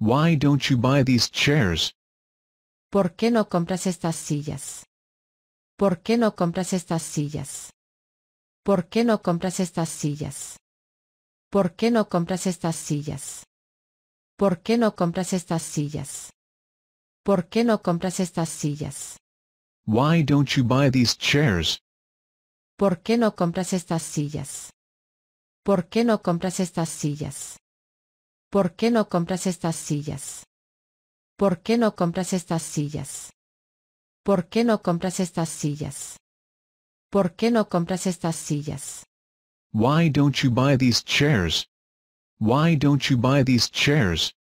Why don't you buy these chairs? ¿Por qué no compras estas sillas? ¿Por qué no compras estas sillas? ¿Por qué no compras estas sillas? ¿Por qué no compras estas sillas? ¿Por qué no compras estas sillas? ¿Por qué no compras estas sillas? Why don't you buy these chairs? ¿Por qué no compras estas sillas? ¿Por qué no compras estas sillas? ¿Por qué no compras estas sillas? ¿Por qué no compras estas sillas? ¿Por qué no compras estas sillas? ¿Por qué no compras estas sillas? Why don't you buy these chairs? Why don't you buy these chairs?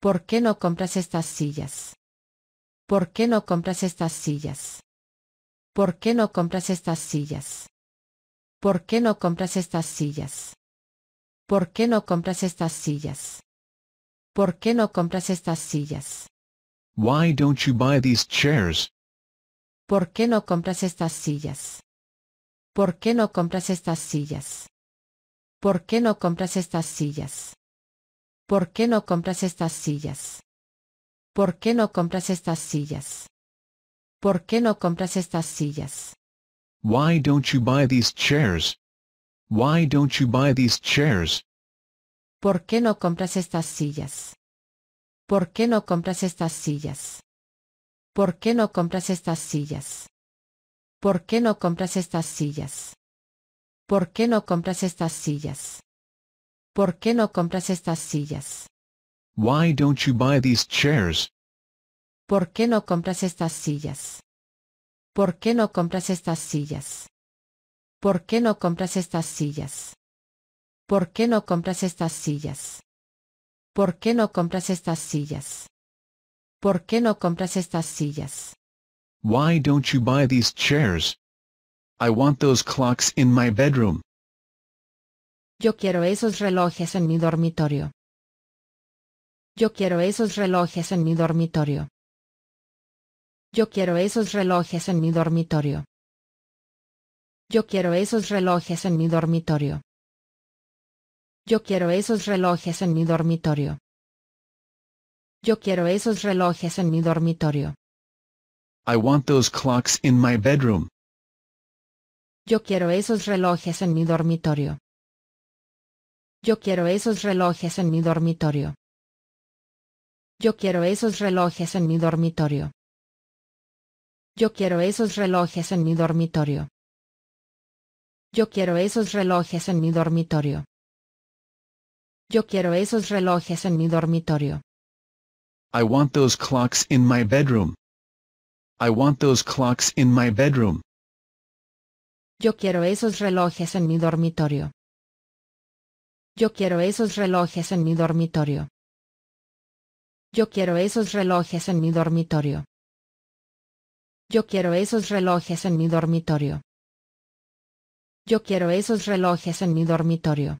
¿Por qué no compras estas sillas? ¿Por qué no compras estas sillas? ¿Por qué no compras estas sillas? ¿Por qué no compras estas sillas? ¿Por qué no compras estas sillas? ¿Por qué no compras estas sillas? Why don't you buy these chairs? ¿Por qué no compras estas sillas? ¿Por qué no compras estas sillas? ¿Por qué no compras estas sillas? ¿Por qué no compras estas sillas? ¿Por qué no compras estas sillas? ¿Por qué no compras estas sillas? Why don't you buy these chairs? Why don't you buy these chairs? ¿Por qué no compras estas sillas? ¿Por qué no compras estas sillas? ¿Por qué no compras estas sillas? ¿Por qué no compras estas sillas? ¿Por qué no compras estas sillas? ¿Por qué no compras estas sillas? Why don't you buy these chairs? ¿Por qué no compras estas sillas? ¿Por qué no compras estas sillas? ¿Por qué no compras estas sillas? ¿Por qué no compras estas sillas? ¿Por qué no compras estas sillas? ¿Por qué no compras estas sillas? Why don't you buy these chairs? I want those clocks in my bedroom. Yo quiero esos relojes en mi dormitorio. Yo quiero esos relojes en mi dormitorio. Yo quiero esos relojes en mi dormitorio. Yo quiero esos relojes en mi dormitorio. Yo quiero esos relojes en mi dormitorio. Yo quiero esos relojes en mi dormitorio. I want those clocks in my bedroom. Yo quiero esos relojes en mi dormitorio. Yo quiero esos relojes en mi dormitorio. Yo quiero esos relojes en mi dormitorio. Yo quiero esos relojes en mi dormitorio. Yo quiero esos relojes en mi dormitorio. Yo quiero esos relojes en mi dormitorio. I want those clocks in my bedroom. I want those clocks in my bedroom. Yo quiero esos relojes en mi dormitorio. Yo quiero esos relojes en mi dormitorio. Yo quiero esos relojes en mi dormitorio. Yo quiero esos relojes en mi dormitorio. Yo quiero esos relojes en mi dormitorio.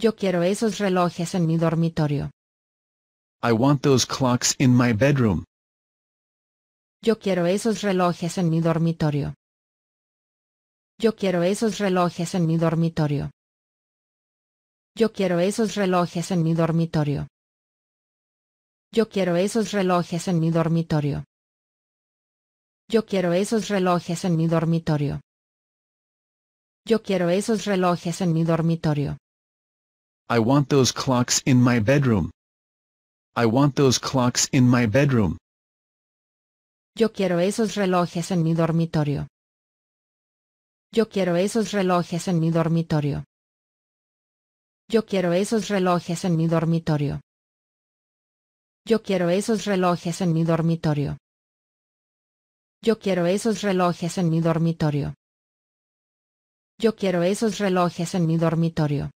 Yo quiero esos relojes en mi dormitorio. I want those clocks in my bedroom. Yo quiero esos relojes en mi dormitorio. Yo quiero esos relojes en mi dormitorio. Yo quiero esos relojes en mi dormitorio. Yo quiero esos relojes en mi dormitorio. Yo quiero esos relojes en mi dormitorio. Yo quiero esos relojes en mi dormitorio. I want those clocks in my bedroom. I want those clocks in my bedroom. Yo quiero esos relojes en mi dormitorio. Yo quiero esos relojes en mi dormitorio. Yo quiero esos relojes en mi dormitorio. Yo quiero esos relojes en mi dormitorio. Yo quiero esos relojes en mi dormitorio. Yo quiero esos relojes en mi dormitorio.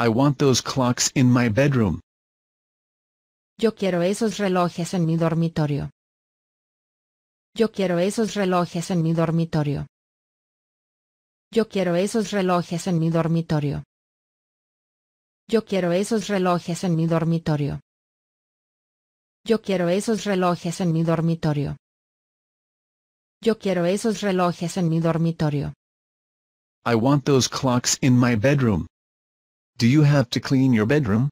I want those clocks in my bedroom. Yo quiero esos relojes en mi dormitorio. Yo quiero esos relojes en mi dormitorio. Yo quiero esos relojes en mi dormitorio. Yo quiero esos relojes en mi dormitorio. Yo quiero esos relojes en mi dormitorio. Yo quiero esos relojes en mi dormitorio. I want those clocks in my bedroom. Do you have to clean your bedroom?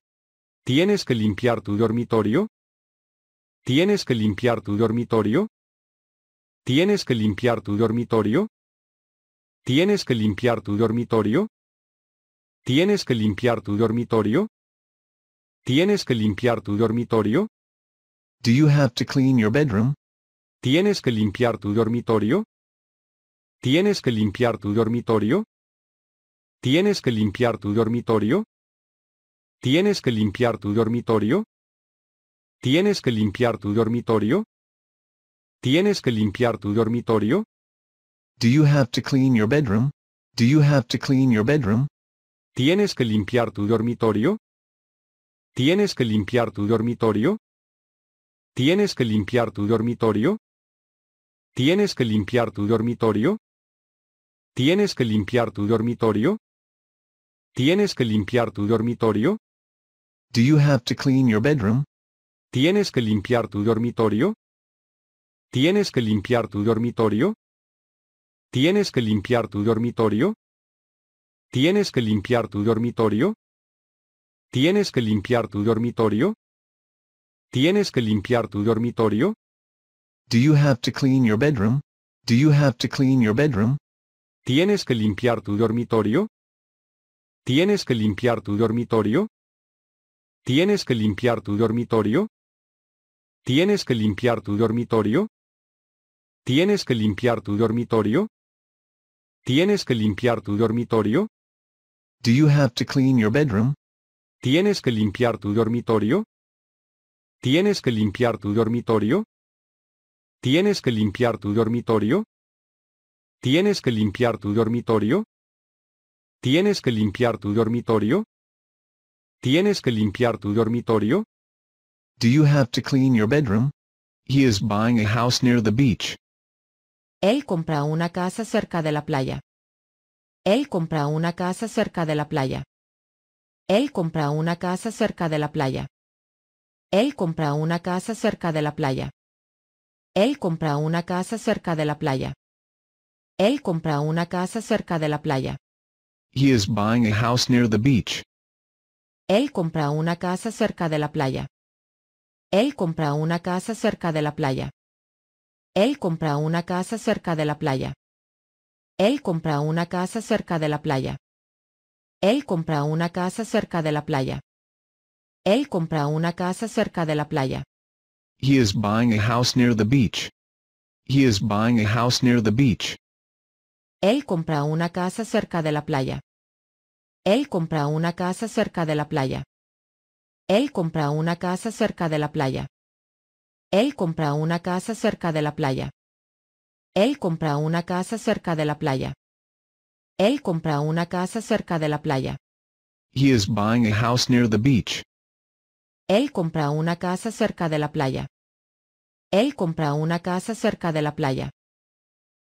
¿Tienes que limpiar tu dormitorio? ¿Tienes que limpiar tu dormitorio? ¿Tienes que limpiar tu dormitorio? ¿Tienes que limpiar tu dormitorio? ¿Tienes que limpiar tu dormitorio? ¿Tienes que limpiar tu dormitorio? Do you have to clean your bedroom? ¿Tienes que limpiar tu dormitorio? ¿Tienes que limpiar tu dormitorio? ¿Tienes que limpiar tu dormitorio? ¿Tienes que limpiar tu dormitorio? ¿Tienes que limpiar tu dormitorio? ¿Tienes que limpiar tu dormitorio? Do you have to clean your bedroom? Do you have to clean your bedroom? ¿Tienes que limpiar tu dormitorio? ¿Tienes que limpiar tu dormitorio? ¿Tienes que limpiar tu dormitorio? ¿Tienes que limpiar tu dormitorio? ¿Tienes que limpiar tu dormitorio? ¿Tienes que limpiar tu dormitorio? Do you have to clean your bedroom? ¿Tienes que limpiar tu dormitorio? ¿Tienes que limpiar tu dormitorio? ¿Tienes que limpiar tu dormitorio? ¿Tienes que limpiar tu dormitorio? ¿Tienes que limpiar tu dormitorio? ¿Tienes que limpiar tu dormitorio? Do you have to clean your bedroom? Do you have to clean your bedroom? ¿Tienes que limpiar tu dormitorio? ¿Tienes que limpiar tu dormitorio? ¿Tienes que limpiar tu dormitorio? ¿Tienes que limpiar tu dormitorio? ¿Tienes que limpiar tu dormitorio? ¿Tienes que limpiar tu dormitorio? Do you have to clean your bedroom? ¿Tienes que limpiar tu dormitorio? ¿Tienes que limpiar tu dormitorio? ¿Tienes que limpiar tu dormitorio? ¿Tienes que limpiar tu dormitorio? ¿Tienes que limpiar tu dormitorio? ¿Tienes que limpiar tu dormitorio? Do you have to clean your bedroom? He is buying a house near the beach. Él compra una casa cerca de la playa. Él compra una casa cerca de la playa. Él compra una casa cerca de la playa. Él compra una casa cerca de la playa. Él compra una casa cerca de la playa. Él compra una casa cerca de la playa. He is buying a house near the beach. Él compra una casa cerca de la playa. Él compra una casa cerca de la playa. Él compra una casa cerca de la playa. Él compra una casa cerca de la playa. Él compra una casa cerca de la playa. Él compra una casa cerca de la playa. He is buying a house near the beach. Él compra una casa cerca de la playa. Él compra una casa cerca de la playa. Él compra una casa cerca de la playa. Él compra una casa cerca de la playa. Él compra una casa cerca de la playa. Él compra una casa cerca de la playa. He is buying a house near the beach. Él compra una casa cerca de la playa. Él compra una casa cerca de la playa.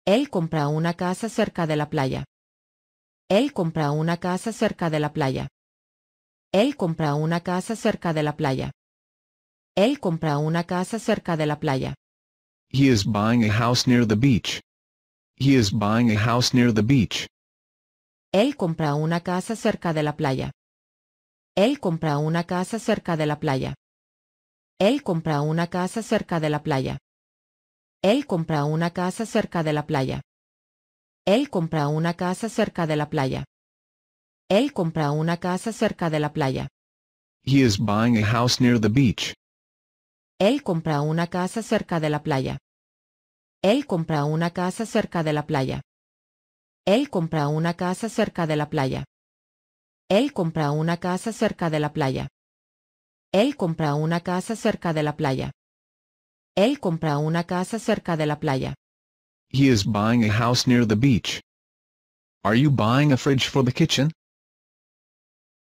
Él compra una casa cerca de la playa. Él compra una casa cerca de la playa. Él compra una casa cerca de la playa. Él compra una casa cerca de la playa. He is buying a house near the beach. He is buying a house near the beach. Él compra una casa cerca de la playa. Él compra una casa cerca de la playa. Él compra una casa cerca de la playa. Él compra una casa cerca de la playa. Él compra una casa cerca de la playa. Él compra una casa cerca de la playa. He is buying a house near the beach. Él compra una casa cerca de la playa. Él compra una casa cerca de la playa. Él compra una casa cerca de la playa. Él compra una casa cerca de la playa. Él compra una casa cerca de la playa. Él compra una casa cerca de la playa. He is buying a house near the beach. Are you buying a fridge for the kitchen?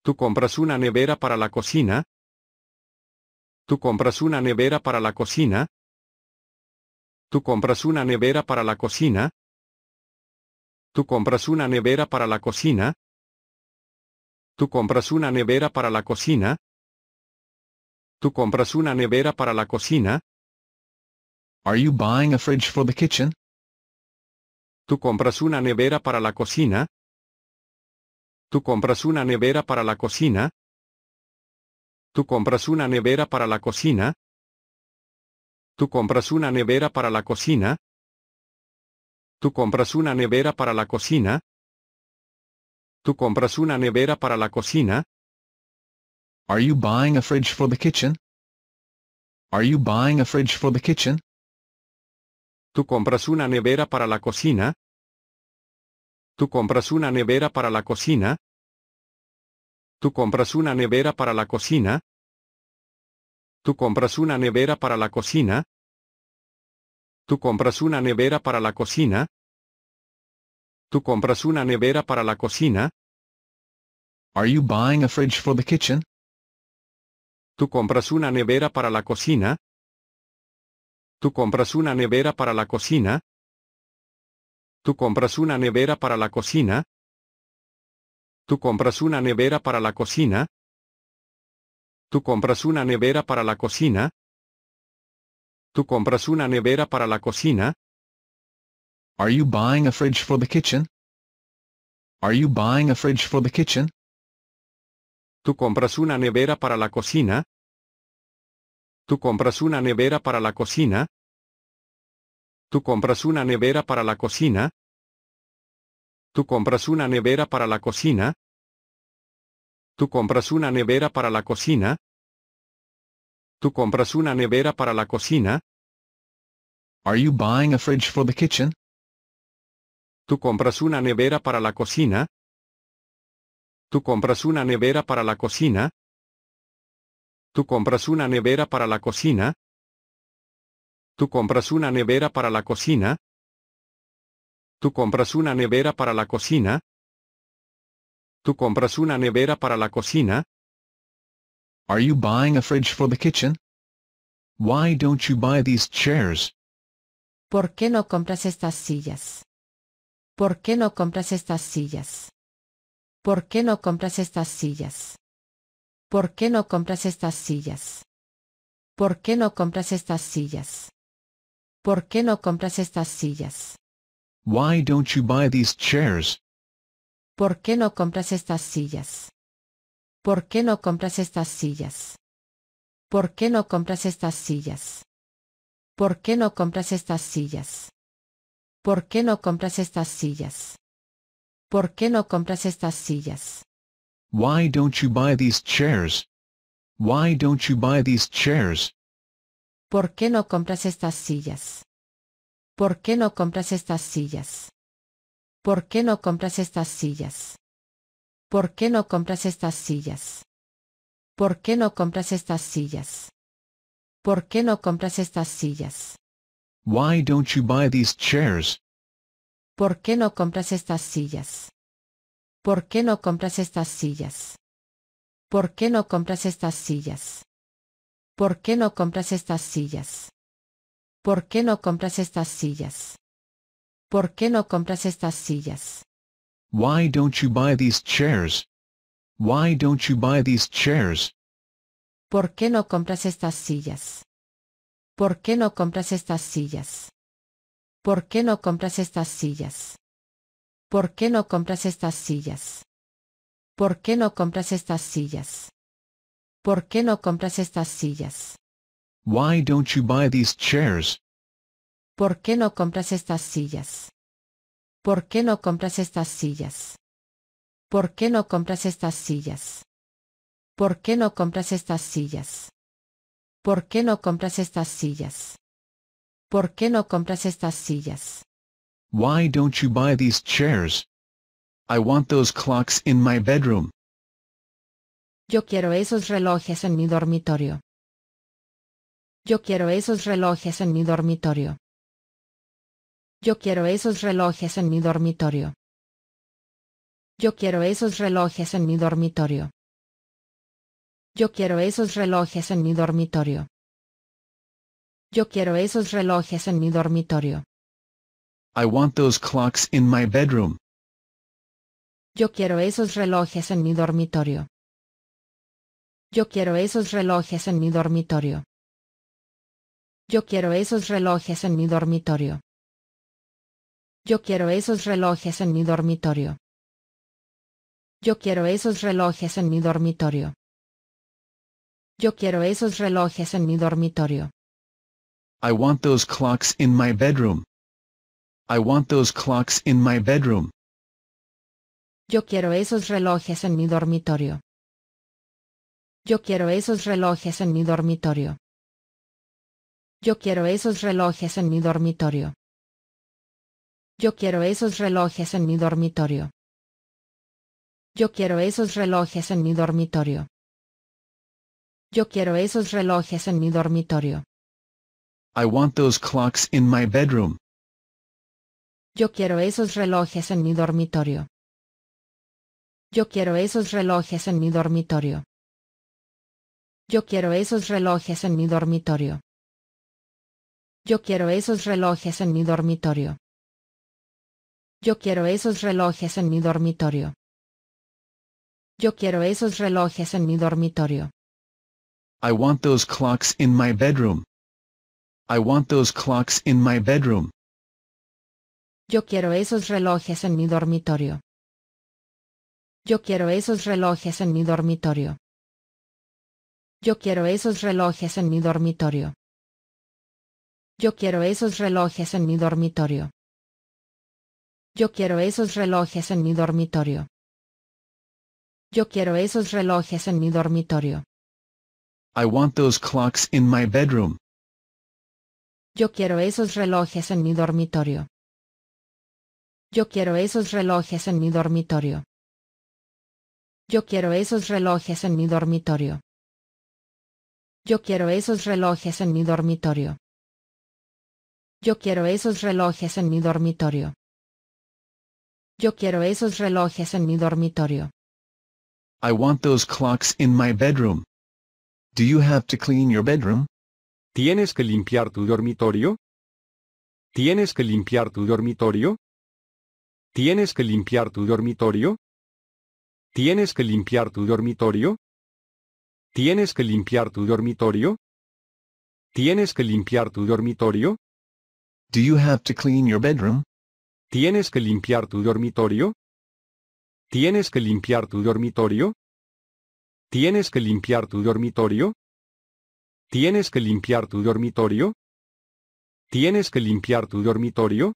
¿Tú compras una nevera para la cocina? ¿Tú compras una nevera para la cocina? ¿Tú compras una nevera para la cocina? ¿Tú compras una nevera para la cocina? ¿Tú compras una nevera para la cocina? ¿Tú compras una nevera para la cocina? Are you buying a fridge for the kitchen? ¿Tú compras una nevera para la cocina? ¿Tú compras una nevera para la cocina? ¿Tú compras una nevera para la cocina? ¿Tú compras una nevera para la cocina? ¿Tú compras una nevera para la cocina? ¿Tú compras una nevera para la cocina? Are you buying a fridge for the kitchen? Are you buying a fridge for the kitchen? ¿Tú compras una nevera para la cocina? ¿Tú compras una nevera para la cocina? ¿Tú compras una nevera para la cocina? ¿Tú compras una nevera para la cocina? ¿Tú compras una nevera para la cocina? ¿Tú compras una nevera para la cocina? Are you buying a fridge for the kitchen? ¿Tú compras una nevera para la cocina? ¿Tú compras una nevera para la cocina? ¿Tú compras una nevera para la cocina? ¿Tú compras una nevera para la cocina? ¿Tú compras una nevera para la cocina? ¿Tú compras una nevera para la cocina? Are you buying a fridge for the kitchen? Are you buying a fridge for the kitchen? ¿Tú compras una nevera para la cocina? ¿Tú compras una nevera para la cocina? ¿Tú compras una nevera para la cocina? ¿Tú compras una nevera para la cocina? ¿Tú compras una nevera para la cocina? ¿Tú compras una nevera para la cocina? Are you buying a fridge for the kitchen? ¿Tú compras una nevera para la cocina? ¿Tú compras una nevera para la cocina? ¿Tú compras una nevera para la cocina? ¿Tú compras una nevera para la cocina? ¿Tú compras una nevera para la cocina? ¿Tú compras una nevera para la cocina? Are you buying a fridge for the kitchen? Why don't you buy these chairs? ¿Por qué no compras estas sillas? ¿Por qué no compras estas sillas? ¿Por qué no compras estas sillas? ¿Por qué no compras estas sillas? ¿Por qué no compras estas sillas? ¿Por qué no compras estas sillas? Why don't you buy these chairs? ¿Por qué no compras estas sillas? ¿Por qué no compras estas sillas? ¿Por qué no compras estas sillas? ¿Por qué no compras estas sillas? ¿Por qué no compras estas sillas? ¿Por qué no compras estas sillas? Why don't you buy these chairs? Why don't you buy these chairs? ¿Por qué no compras estas sillas? ¿Por qué no compras estas sillas? ¿Por qué no compras estas sillas? ¿Por qué no compras estas sillas? ¿Por qué no compras estas sillas? ¿Por qué no compras estas sillas? Why don't you buy these chairs? ¿Por qué no compras estas sillas? ¿Por qué no compras estas sillas? ¿Por qué no compras estas sillas? ¿Por qué no compras estas sillas? ¿Por qué no compras estas sillas? ¿Por qué no compras estas sillas? Why don't you buy these chairs? Why don't you buy these chairs? ¿Por qué no compras estas sillas? ¿Por qué no compras estas sillas? ¿Por qué no compras estas sillas? ¿Por qué no compras estas sillas? ¿Por qué no compras estas sillas? ¿Por qué no compras estas sillas? Why don't you buy these chairs? ¿Por qué no compras estas sillas? ¿Por qué no compras estas sillas? ¿Por qué no compras estas sillas? ¿Por qué no compras estas sillas? ¿Por qué no compras estas sillas? ¿Por qué no compras estas sillas? Why don't you buy these chairs? I want those clocks in my bedroom. Yo quiero esos relojes en mi dormitorio. Yo quiero esos relojes en mi dormitorio. Yo quiero esos relojes en mi dormitorio. Yo quiero esos relojes en mi dormitorio. Yo quiero esos relojes en mi dormitorio. Yo quiero esos relojes en mi dormitorio. I want those clocks in my bedroom. Yo quiero esos relojes en mi dormitorio. Yo quiero esos relojes en mi dormitorio. Yo quiero esos relojes en mi dormitorio. Yo quiero esos relojes en mi dormitorio. Yo quiero esos relojes en mi dormitorio. Yo quiero esos relojes en mi dormitorio. I want those clocks in my bedroom. I want those clocks in my bedroom. Yo quiero esos relojes en mi dormitorio. Yo quiero esos relojes en mi dormitorio. Yo quiero esos relojes en mi dormitorio. Yo quiero esos relojes en mi dormitorio. Yo quiero esos relojes en mi dormitorio. Yo quiero esos relojes en mi dormitorio. I want those clocks in my bedroom. Yo quiero esos relojes en mi dormitorio. Yo quiero esos relojes en mi dormitorio. Yo quiero esos relojes en mi dormitorio. Yo quiero esos relojes en mi dormitorio. Yo quiero esos relojes en mi dormitorio. Yo quiero esos relojes en mi dormitorio. I want those clocks in my bedroom. I want those clocks in my bedroom. Yo quiero esos relojes en mi dormitorio. Yo quiero esos relojes en mi dormitorio. Yo quiero esos relojes en mi dormitorio. Yo quiero esos relojes en mi dormitorio. Yo quiero esos relojes en mi dormitorio. Yo quiero esos relojes en mi dormitorio. I want those clocks in my bedroom. Yo quiero esos relojes en mi dormitorio. Yo quiero esos relojes en mi dormitorio. Yo quiero esos relojes en mi dormitorio. Yo quiero esos relojes en mi dormitorio. Yo quiero esos relojes en mi dormitorio. Yo quiero esos relojes en mi dormitorio. I want those clocks in my bedroom. Do you have to clean your bedroom? ¿Tienes que limpiar tu dormitorio? ¿Tienes que limpiar tu dormitorio? ¿Tienes que limpiar tu dormitorio? ¿Tienes que limpiar tu dormitorio? ¿Tienes que limpiar tu dormitorio? ¿Tienes que limpiar tu dormitorio? Do you have to clean your bedroom? ¿Tienes que limpiar tu dormitorio? ¿Tienes que limpiar tu dormitorio? ¿Tienes que limpiar tu dormitorio? ¿Tienes que limpiar tu dormitorio? ¿Tienes que limpiar tu dormitorio?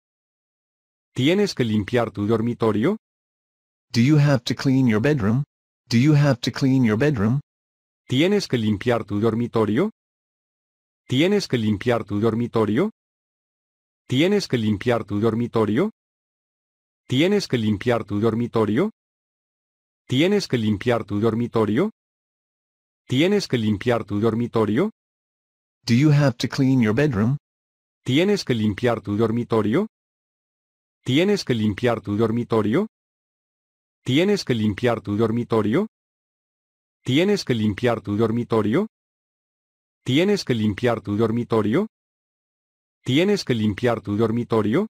¿Tienes que limpiar tu dormitorio? Do you have to clean your bedroom? Do you have to clean your bedroom? ¿Tienes que limpiar tu dormitorio? ¿Tienes que limpiar tu dormitorio? ¿Tienes que limpiar tu dormitorio? ¿Tienes que limpiar tu dormitorio? ¿Tienes que limpiar tu dormitorio? ¿Tienes que limpiar tu dormitorio? Do you have to clean your bedroom? ¿Tienes que limpiar tu dormitorio? ¿Tienes que limpiar tu dormitorio? ¿Tienes que limpiar tu dormitorio? ¿Tienes que limpiar tu dormitorio? ¿Tienes que limpiar tu dormitorio? ¿Tienes que limpiar tu dormitorio?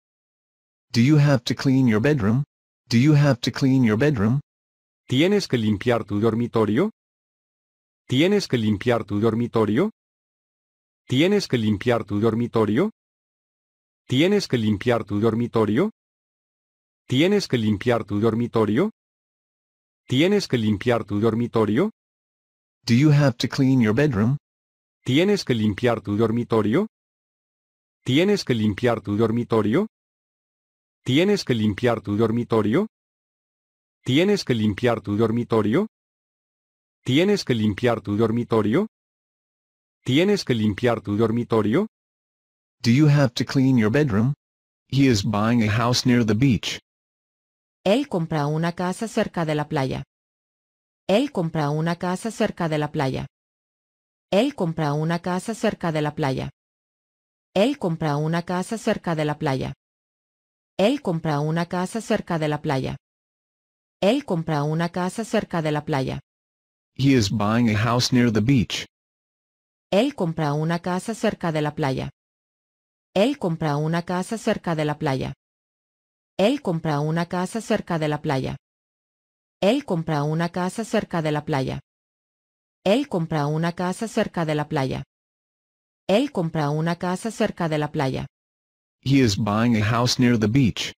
Do you have to clean your bedroom? Do you have to clean your bedroom? ¿Tienes que limpiar tu dormitorio? ¿Tienes que limpiar tu dormitorio? ¿Tienes que limpiar tu dormitorio? ¿Tienes que limpiar tu dormitorio? ¿Tienes que limpiar tu dormitorio? ¿Tienes que limpiar tu dormitorio? Do you have to clean your bedroom? ¿Tienes que limpiar tu dormitorio? ¿Tienes que limpiar tu dormitorio? ¿Tienes que limpiar tu dormitorio? ¿Tienes que limpiar tu dormitorio? ¿Tienes que limpiar tu dormitorio? ¿Tienes que limpiar tu dormitorio? Do you have to clean your bedroom? He is buying a house near the beach. Él compra una casa cerca de la playa. Él compra una casa cerca de la playa. Él compra una casa cerca de la playa. Él compra una casa cerca de la playa. Él compra una casa cerca de la playa. Él compra una casa cerca de la playa. He is buying a house near the beach. Él compra una casa cerca de la playa. Él compra una casa cerca de la playa. Él compra una casa cerca de la playa. Él compra una casa cerca de la playa. Él compra una casa cerca de la playa. Él compra una casa cerca de la playa. He is buying a house near the beach.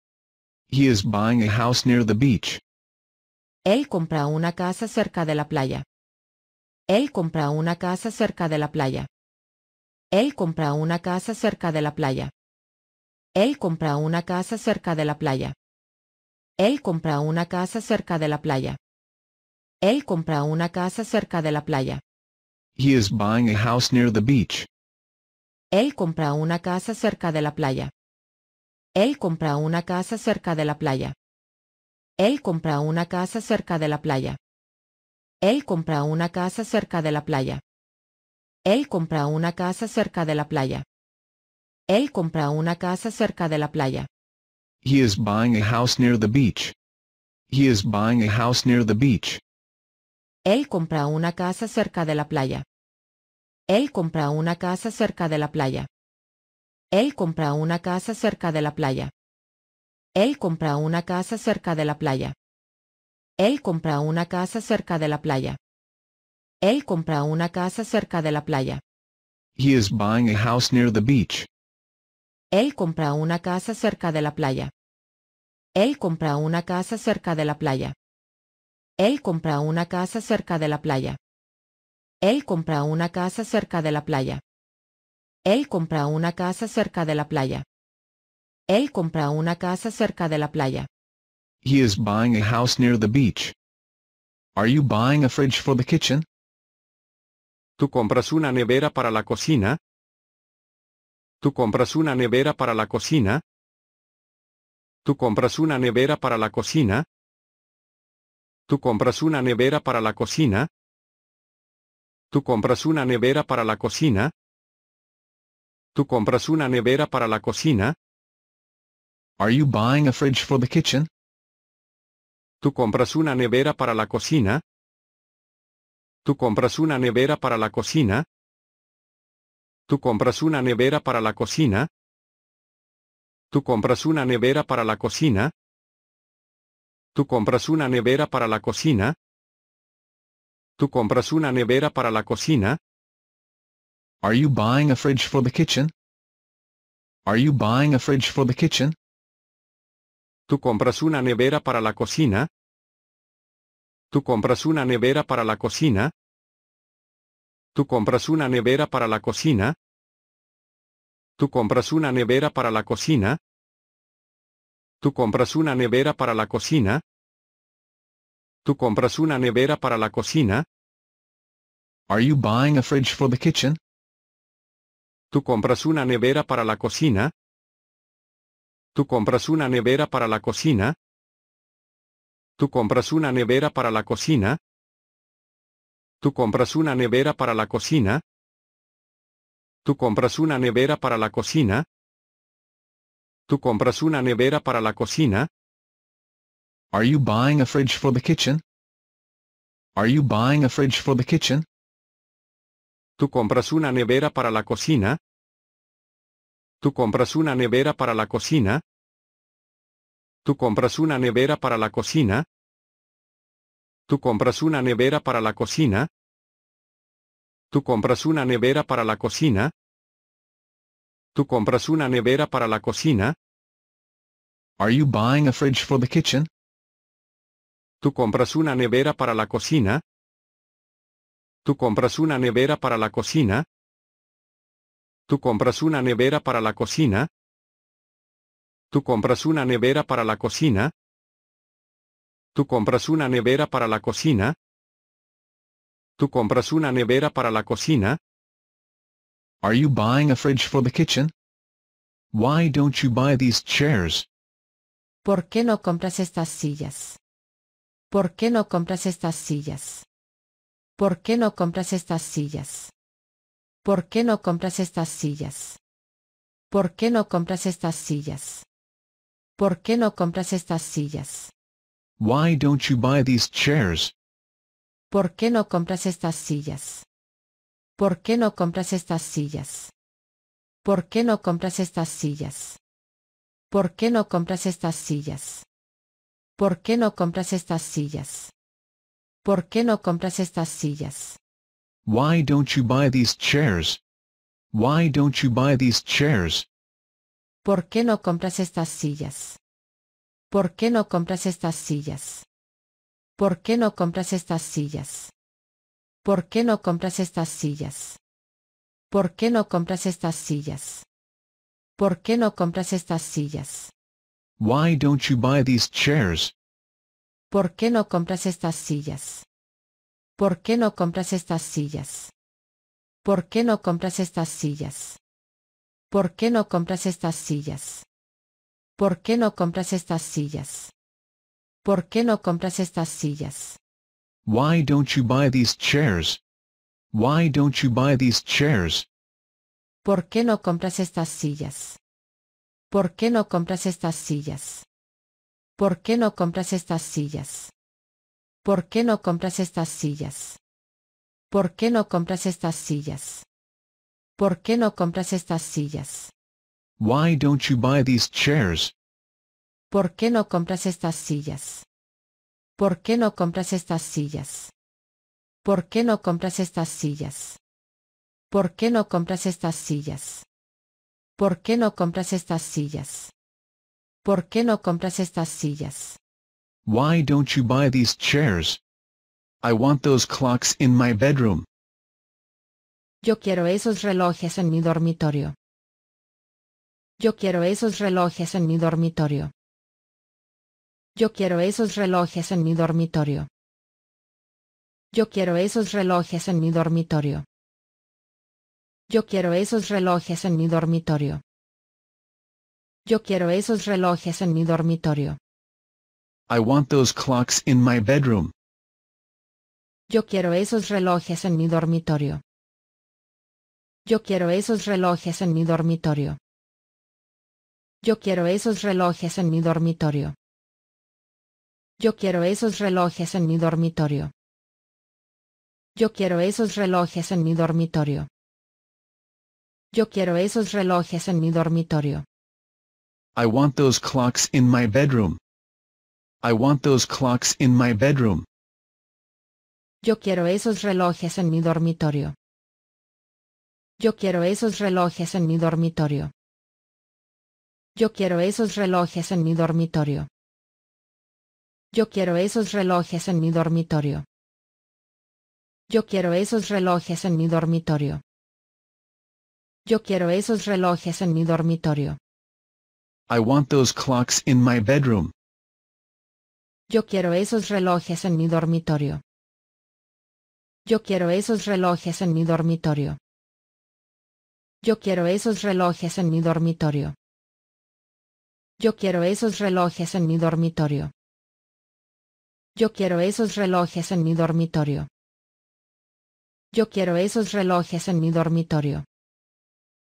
He is buying a house near the beach. Él compra una casa cerca de la playa. Él compra una casa cerca de la playa. Él compra una casa cerca de la playa. Él compra una casa cerca de la playa. Él compra una casa cerca de la playa. Él compra una casa cerca de la playa. He is buying a house near the beach. Él compra una casa cerca de la playa. Él compra una casa cerca de la playa. Él compra una casa cerca de la playa. Él compra una casa cerca de la playa. Él compra una casa cerca de la playa. Él compra una casa cerca de la playa. He is buying a house near the beach. He is buying a house near the beach. Él compra una casa cerca de la playa. Él compra una casa cerca de la playa. Él compra una casa cerca de la playa. Él compra una casa cerca de la playa. Él compra una casa cerca de la playa. Él compra una casa cerca de la playa. He is buying a house near the beach. Él compra una casa cerca de la playa. Él compra una casa cerca de la playa. Él compra una casa cerca de la playa. Él compra una casa cerca de la playa. Él compra una casa cerca de la playa. Él compra una casa cerca de la playa. He is buying a house near the beach. Are you buying a fridge for the kitchen? ¿Tú compras una nevera para la cocina? ¿Tú compras una nevera para la cocina? ¿Tú compras una nevera para la cocina? ¿Tú compras una nevera para la cocina? ¿Tú compras una nevera para la cocina? ¿Tú compras una nevera para la cocina? Are you buying a fridge for the kitchen? ¿Tú compras una nevera para la cocina? ¿Tú compras una nevera para la cocina? ¿Tú compras una nevera para la cocina? ¿Tú compras una nevera para la cocina? ¿Tú compras una nevera para la cocina? ¿Tú compras una nevera para la cocina? Are you buying a fridge for the kitchen? Are you buying a fridge for the kitchen? ¿Tú compras una nevera para la cocina? ¿Tú compras una nevera para la cocina? ¿Tú compras una nevera para la cocina? ¿Tú compras una nevera para la cocina? ¿Tú compras una nevera para la cocina? ¿Tú compras una nevera para la cocina? Are you buying a fridge for the kitchen? ¿Tú compras una nevera para la cocina? ¿Tú compras una nevera para la cocina? ¿Tú compras una nevera para la cocina? ¿Tú compras una nevera para la cocina? ¿Tú compras una nevera para la cocina? ¿Tú compras una nevera para la cocina? Are you buying a fridge for the kitchen? Are you buying a fridge for the kitchen? ¿Tú compras una nevera para la cocina? ¿Tú compras una nevera para la cocina? ¿Tú compras una nevera para la cocina? ¿Tú compras una nevera para la cocina? ¿Tú compras una nevera para la cocina? ¿Tú compras una nevera para la cocina? Are you buying a fridge for the kitchen? ¿Tú compras una nevera para la cocina? ¿Tú compras una nevera para la cocina? ¿Tú compras una nevera para la cocina? ¿Tú compras una nevera para la cocina? ¿Tú compras una nevera para la cocina? ¿Tú compras una nevera para la cocina? Are you buying a fridge for the kitchen? Why don't you buy these chairs? ¿Por qué no compras estas sillas? ¿Por qué no compras estas sillas? ¿Por qué no compras estas sillas? ¿Por qué no compras estas sillas? ¿Por qué no compras estas sillas? ¿Por qué no compras estas sillas? Why don't you buy these chairs? ¿Por qué no compras estas sillas? ¿Por qué no compras estas sillas? ¿Por qué no compras estas sillas? ¿Por qué no compras estas sillas? ¿Por qué no compras estas sillas? ¿Por qué no compras estas sillas? Why don't you buy these chairs? Why don't you buy these chairs? ¿Por qué no compras estas sillas? ¿Por qué no compras estas sillas? ¿Por qué no compras estas sillas? ¿Por qué no compras estas sillas? ¿Por qué no compras estas sillas? ¿Por qué no compras estas sillas? Why don't you buy these chairs? ¿Por qué no compras estas sillas? ¿Por qué no compras estas sillas? ¿Por qué no compras estas sillas? ¿Por qué no compras estas sillas? ¿Por qué no compras estas sillas? ¿Por qué no compras estas sillas? Why don't you buy these chairs? Why don't you buy these chairs? ¿Por qué no compras estas sillas? ¿Por qué no compras estas sillas? ¿Por qué no compras estas sillas? ¿Por qué no compras estas sillas? ¿Por qué no compras estas sillas? ¿Por qué no compras estas sillas? Why don't you buy these chairs? ¿Por qué no compras estas sillas? ¿Por qué no compras estas sillas? ¿Por qué no compras estas sillas? ¿Por qué no compras estas sillas? ¿Por qué no compras estas sillas? ¿Por qué no compras estas sillas? Why don't you buy these chairs? I want those clocks in my bedroom. Yo quiero esos relojes en mi dormitorio. Yo quiero esos relojes en mi dormitorio. Yo quiero esos relojes en mi dormitorio. Yo quiero esos relojes en mi dormitorio. Yo quiero esos relojes en mi dormitorio. Yo quiero esos relojes en mi dormitorio. I want those clocks in my bedroom. Yo quiero esos relojes en mi dormitorio. Yo quiero esos relojes en mi dormitorio. Yo quiero esos relojes en mi dormitorio. Yo quiero esos relojes en mi dormitorio. Yo quiero esos relojes en mi dormitorio. Yo quiero esos relojes en mi dormitorio. I want those clocks in my bedroom. I want those clocks in my bedroom. Yo quiero esos relojes en mi dormitorio. Yo quiero esos relojes en mi dormitorio. Yo quiero esos relojes en mi dormitorio. Yo quiero esos relojes en mi dormitorio. Yo quiero esos relojes en mi dormitorio. Yo quiero esos relojes en mi dormitorio. I want those clocks in my bedroom. Yo quiero esos relojes en mi dormitorio. Yo quiero esos relojes en mi dormitorio. Yo quiero esos relojes en mi dormitorio. Yo quiero esos relojes en mi dormitorio. Yo quiero esos relojes en mi dormitorio. Yo quiero esos relojes en mi dormitorio.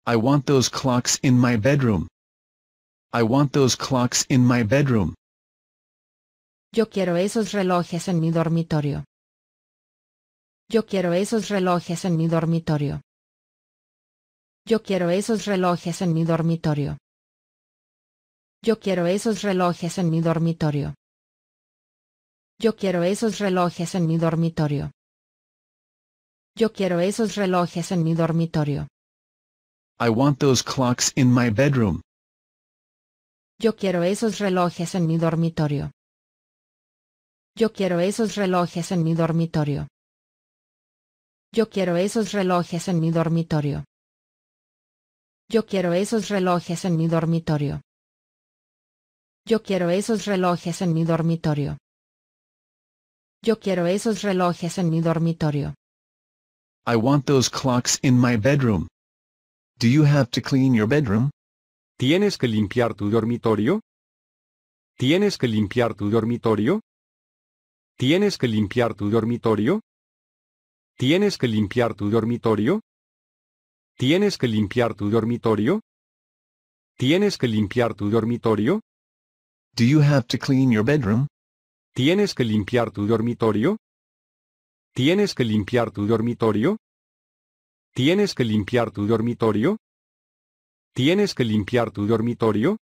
I want those clocks in my bedroom. I want those clocks in my bedroom. Yo quiero esos relojes en mi dormitorio. Yo quiero esos relojes en mi dormitorio. Yo quiero esos relojes en mi dormitorio. Yo quiero esos relojes en mi dormitorio. Yo quiero esos relojes en mi dormitorio. Yo quiero esos relojes en mi dormitorio. I want those clocks in my bedroom. Yo quiero esos relojes en mi dormitorio. Yo quiero esos relojes en mi dormitorio. Yo quiero esos relojes en mi dormitorio. Yo quiero esos relojes en mi dormitorio. Yo quiero esos relojes en mi dormitorio. Yo quiero esos relojes en mi dormitorio. I want those clocks in my bedroom. Do you have to clean your bedroom? ¿Tienes que limpiar tu dormitorio? ¿Tienes que limpiar tu dormitorio? ¿Tienes que limpiar tu dormitorio? ¿Tienes que limpiar tu dormitorio? ¿Tienes que limpiar tu dormitorio? ¿Tienes que limpiar tu dormitorio? Do you have to clean your bedroom? ¿Tienes que limpiar tu dormitorio? ¿Tienes que limpiar tu dormitorio? ¿Tienes que limpiar tu dormitorio? ¿Tienes que limpiar tu dormitorio?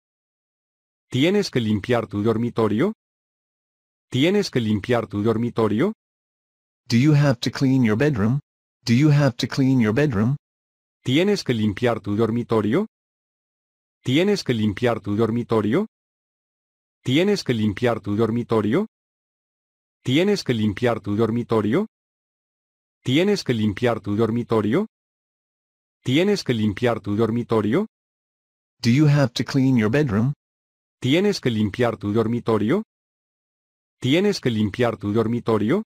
¿Tienes que limpiar tu dormitorio? ¿Tienes que limpiar tu dormitorio? Do you have to clean your bedroom? Do you have to clean your bedroom? ¿Tienes que limpiar tu dormitorio? ¿Tienes que limpiar tu dormitorio? ¿Tienes que limpiar tu dormitorio? ¿Tienes que limpiar tu dormitorio? ¿Tienes que limpiar tu dormitorio? ¿Tienes que limpiar tu dormitorio? Do you have to clean your bedroom? ¿Tienes que limpiar tu dormitorio? ¿Tienes que limpiar tu dormitorio?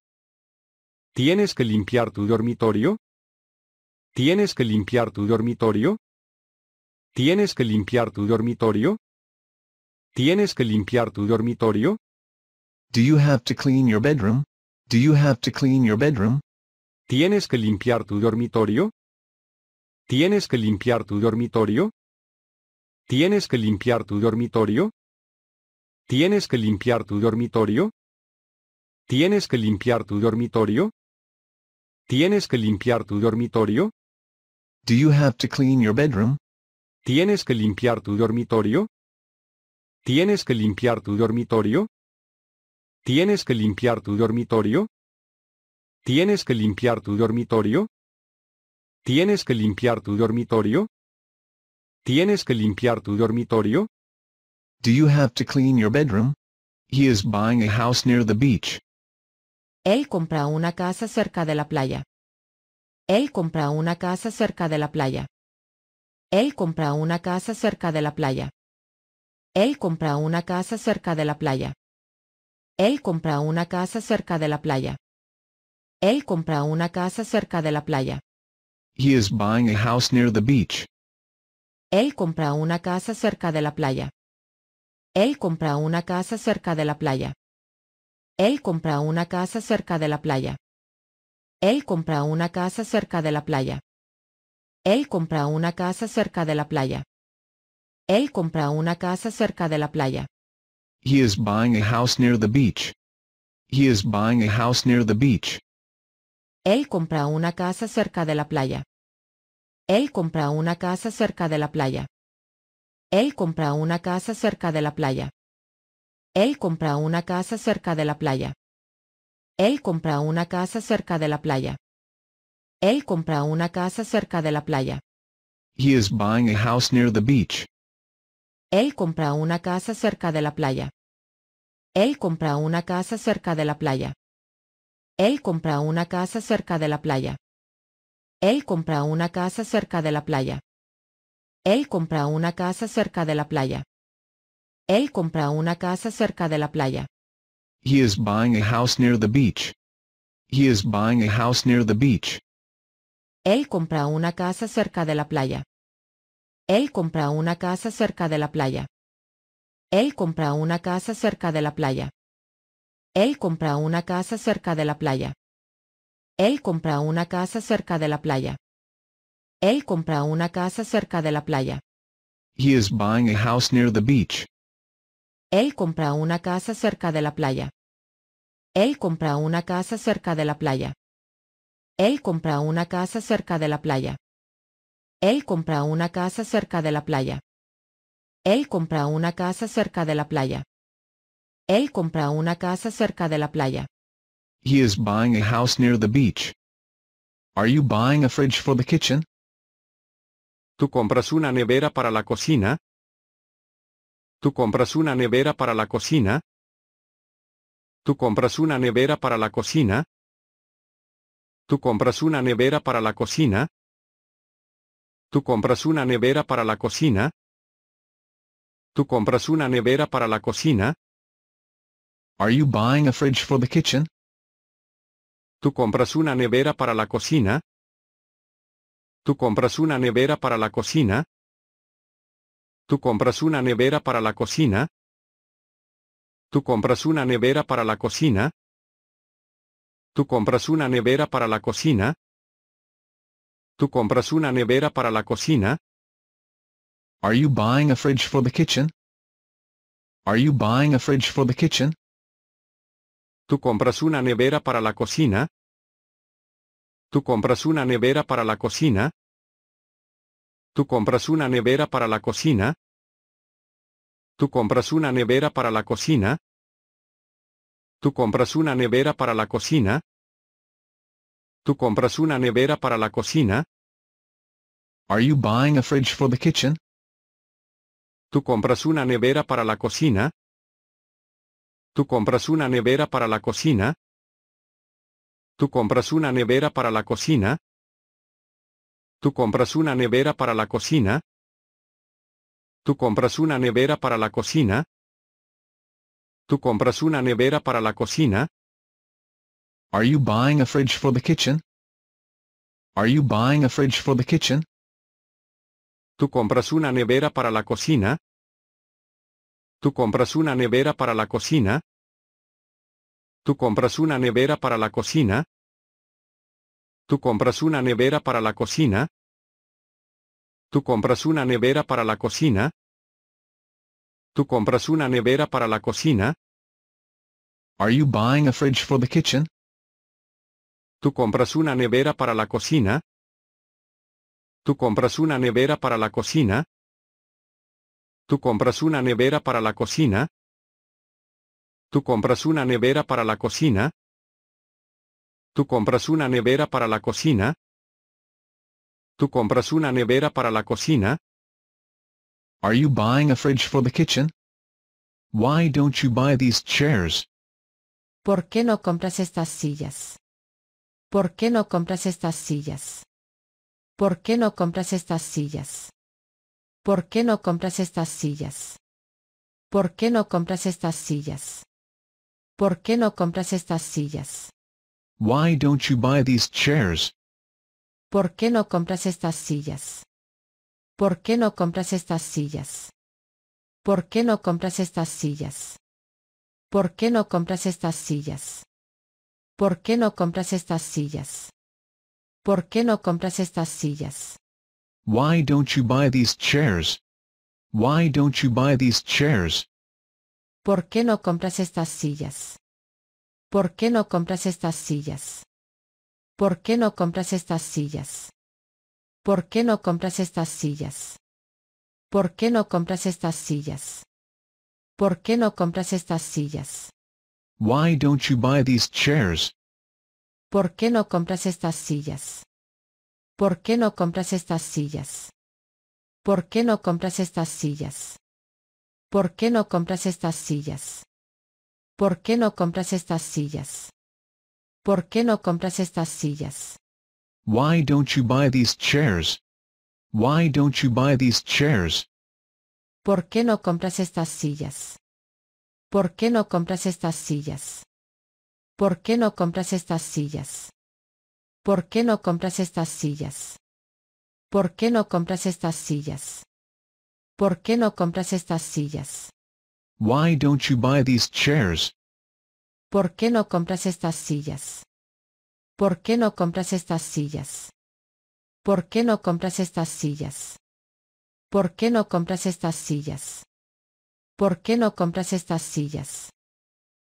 ¿Tienes que limpiar tu dormitorio? ¿Tienes que limpiar tu dormitorio? ¿Tienes que limpiar tu dormitorio? ¿Tienes que limpiar tu dormitorio? Do you have to clean your bedroom? Do you have to clean your bedroom? ¿Tienes que limpiar tu dormitorio? ¿Tienes que limpiar tu dormitorio? ¿Tienes que limpiar tu dormitorio? ¿Tienes que limpiar tu dormitorio? ¿Tienes que limpiar tu dormitorio? ¿Tienes que limpiar tu dormitorio? Do you have to clean your bedroom? ¿Tienes que limpiar tu dormitorio? ¿Tienes que limpiar tu dormitorio? ¿Tienes que limpiar tu dormitorio? ¿Tienes que limpiar tu dormitorio? ¿Tienes que limpiar tu dormitorio? ¿Tienes que limpiar tu dormitorio? Do you have to clean your bedroom? He is buying a house near the beach. Él compra una casa cerca de la playa. Él compra una casa cerca de la playa. Él compra una casa cerca de la playa. Él compra una casa cerca de la playa. Él compra una casa cerca de la playa. Él compra una casa cerca de la playa. He is buying a house near the beach. Él compra una casa cerca de la playa. Él compra una casa cerca de la playa. Él compra una casa cerca de la playa. Él compra una casa cerca de la playa. Él compra una casa cerca de la playa. Él compra una casa cerca de la playa. He is buying a house near the beach. He is buying a house near the beach. Él compra una casa cerca de la playa. Él compra una casa cerca de la playa. Él compra una casa cerca de la playa. Él compra una casa cerca de la playa. Él compra una casa cerca de la playa. Él compra una casa cerca de la playa. He is buying a house near the beach. Él compra una casa cerca de la playa. Él compra una casa cerca de la playa. Él compra una casa cerca de la playa. Él compra una casa cerca de la playa. Él compra una casa cerca de la playa. Él compra una casa cerca de la playa. He is buying a house near the beach. He is buying a house near the beach. Él compra una casa cerca de la playa. Él compra una casa cerca de la playa. Él compra una casa cerca de la playa. Él compra una casa cerca de la playa. Él compra una casa cerca de la playa. Él compra una casa cerca de la playa. He is buying a house near the beach. Él compra una casa cerca de la playa. Él compra una casa cerca de la playa. Él compra una casa cerca de la playa. Él compra una casa cerca de la playa. Él compra una casa cerca de la playa. Él compra una casa cerca de la playa. He is buying a house near the beach. Are you buying a fridge for the kitchen? ¿Tú compras una nevera para la cocina? ¿Tú compras una nevera para la cocina? ¿Tú compras una nevera para la cocina? ¿Tú compras una nevera para la cocina? ¿Tú compras una nevera para la cocina? ¿Tú compras una nevera para la cocina? Are you buying a fridge for the kitchen? ¿Tú compras una nevera para la cocina? ¿Tú compras una nevera para la cocina? ¿Tú compras una nevera para la cocina? ¿Tú compras una nevera para la cocina? ¿Tú compras una nevera para la cocina? ¿Tú compras una nevera para la cocina? Are you buying a fridge for the kitchen? Are you buying a fridge for the kitchen? ¿Tú compras una nevera para la cocina? ¿Tú compras una nevera para la cocina? ¿Tú compras una nevera para la cocina? ¿Tú compras una nevera para la cocina? ¿Tú compras una nevera para la cocina? ¿Tú compras una nevera para la cocina? ¿Tú compras una nevera para la cocina? ¿Tú compras una nevera para la cocina? ¿Tú compras una nevera para la cocina? ¿Tú compras una nevera para la cocina? ¿Tú compras una nevera para la cocina? ¿Tú compras una nevera para la cocina? Are you buying a fridge for the kitchen? Are you buying a fridge for the kitchen? ¿Tú compras una nevera para la cocina? ¿Tú compras una nevera para la cocina? ¿Tú compras una nevera para la cocina? ¿Tú compras una nevera para la cocina? ¿Tú compras una nevera para la cocina? ¿Tú compras una nevera para la cocina? Are you buying a fridge for the kitchen? ¿Tú compras una nevera para la cocina? ¿Tú compras una nevera para la cocina? ¿Tú compras una nevera para la cocina? ¿Tú compras una nevera para la cocina? ¿Tú compras una nevera para la cocina? ¿Tú compras una nevera para la cocina? Are you buying a fridge for the kitchen? Why don't you buy these chairs? ¿Por qué no compras estas sillas? ¿Por qué no compras estas sillas? ¿Por qué no compras estas sillas? ¿Por qué no compras estas sillas? ¿Por qué no compras estas sillas? ¿Por qué no compras estas sillas? Why don't you buy these chairs? ¿Por qué no compras estas sillas? ¿Por qué no compras estas sillas? ¿Por qué no compras estas sillas? ¿Por qué no compras estas sillas? ¿Por qué no compras estas sillas? ¿Por qué no compras estas sillas? Why don't you buy these chairs? Why don't you buy these chairs? ¿Por qué no compras estas sillas? ¿Por qué no compras estas sillas? ¿Por qué no compras estas sillas? ¿Por qué no compras estas sillas? ¿Por qué no compras estas sillas? ¿Por qué no compras estas sillas? Why don't you buy these chairs? ¿Por qué no compras estas sillas? ¿Por qué no compras estas sillas? ¿Por qué no compras estas sillas? ¿Por qué no compras estas sillas? ¿Por qué no compras estas sillas? ¿Por qué no compras estas sillas? Why don't you buy these chairs? Why don't you buy these chairs? ¿Por qué no compras estas sillas? ¿Por qué no compras estas sillas? ¿Por qué no compras estas sillas? ¿Por qué no compras estas sillas? ¿Por qué no compras estas sillas? ¿Por qué no compras estas sillas? Why don't you buy these chairs? ¿Por qué no compras estas sillas? ¿Por qué no compras estas sillas? ¿Por qué no compras estas sillas? ¿Por qué no compras estas sillas? ¿Por qué no compras estas sillas?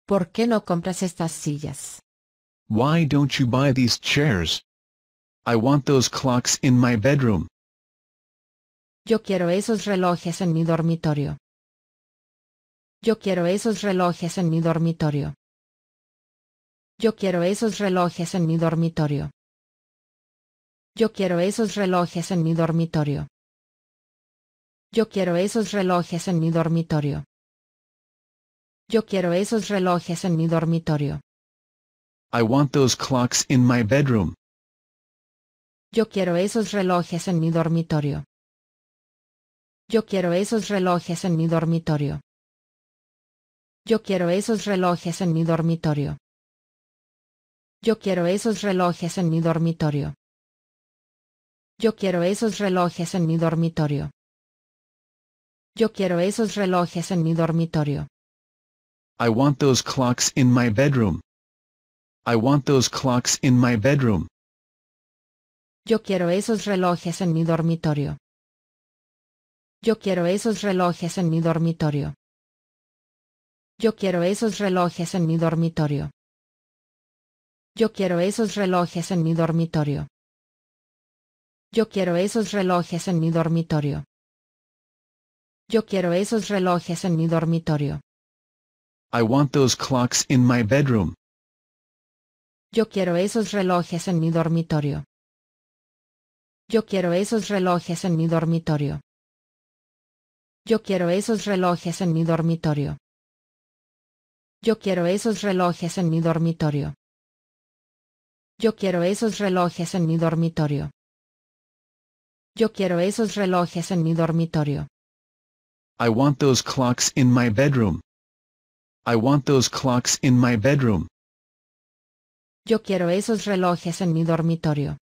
¿Por qué no compras estas sillas? Why don't you buy these chairs? I want those clocks in my bedroom. Yo quiero esos relojes en mi dormitorio. Yo quiero esos relojes en mi dormitorio. Yo quiero esos relojes en mi dormitorio. Yo quiero esos relojes en mi dormitorio. Yo quiero esos relojes en mi dormitorio. Yo quiero esos relojes en mi dormitorio. I want those clocks in my bedroom. Yo quiero esos relojes en mi dormitorio. Yo quiero esos relojes en mi dormitorio. Yo quiero esos relojes en mi dormitorio. Yo quiero esos relojes en mi dormitorio. Yo quiero esos relojes en mi dormitorio. Yo quiero esos relojes en mi dormitorio. I want those clocks in my bedroom. I want those clocks in my bedroom. Yo quiero esos relojes en mi dormitorio. Yo quiero esos relojes en mi dormitorio. Yo quiero esos relojes en mi dormitorio. Yo quiero esos relojes en mi dormitorio. Yo quiero esos relojes en mi dormitorio. Yo quiero esos relojes en mi dormitorio. Yo quiero esos relojes en mi dormitorio. Yo quiero esos relojes en mi dormitorio. Yo quiero esos relojes en mi dormitorio. Yo quiero esos relojes en mi dormitorio. Yo quiero esos relojes en mi dormitorio. Yo quiero esos relojes en mi dormitorio. I want those clocks in my bedroom. I want those clocks in my bedroom. Yo quiero esos relojes en mi dormitorio.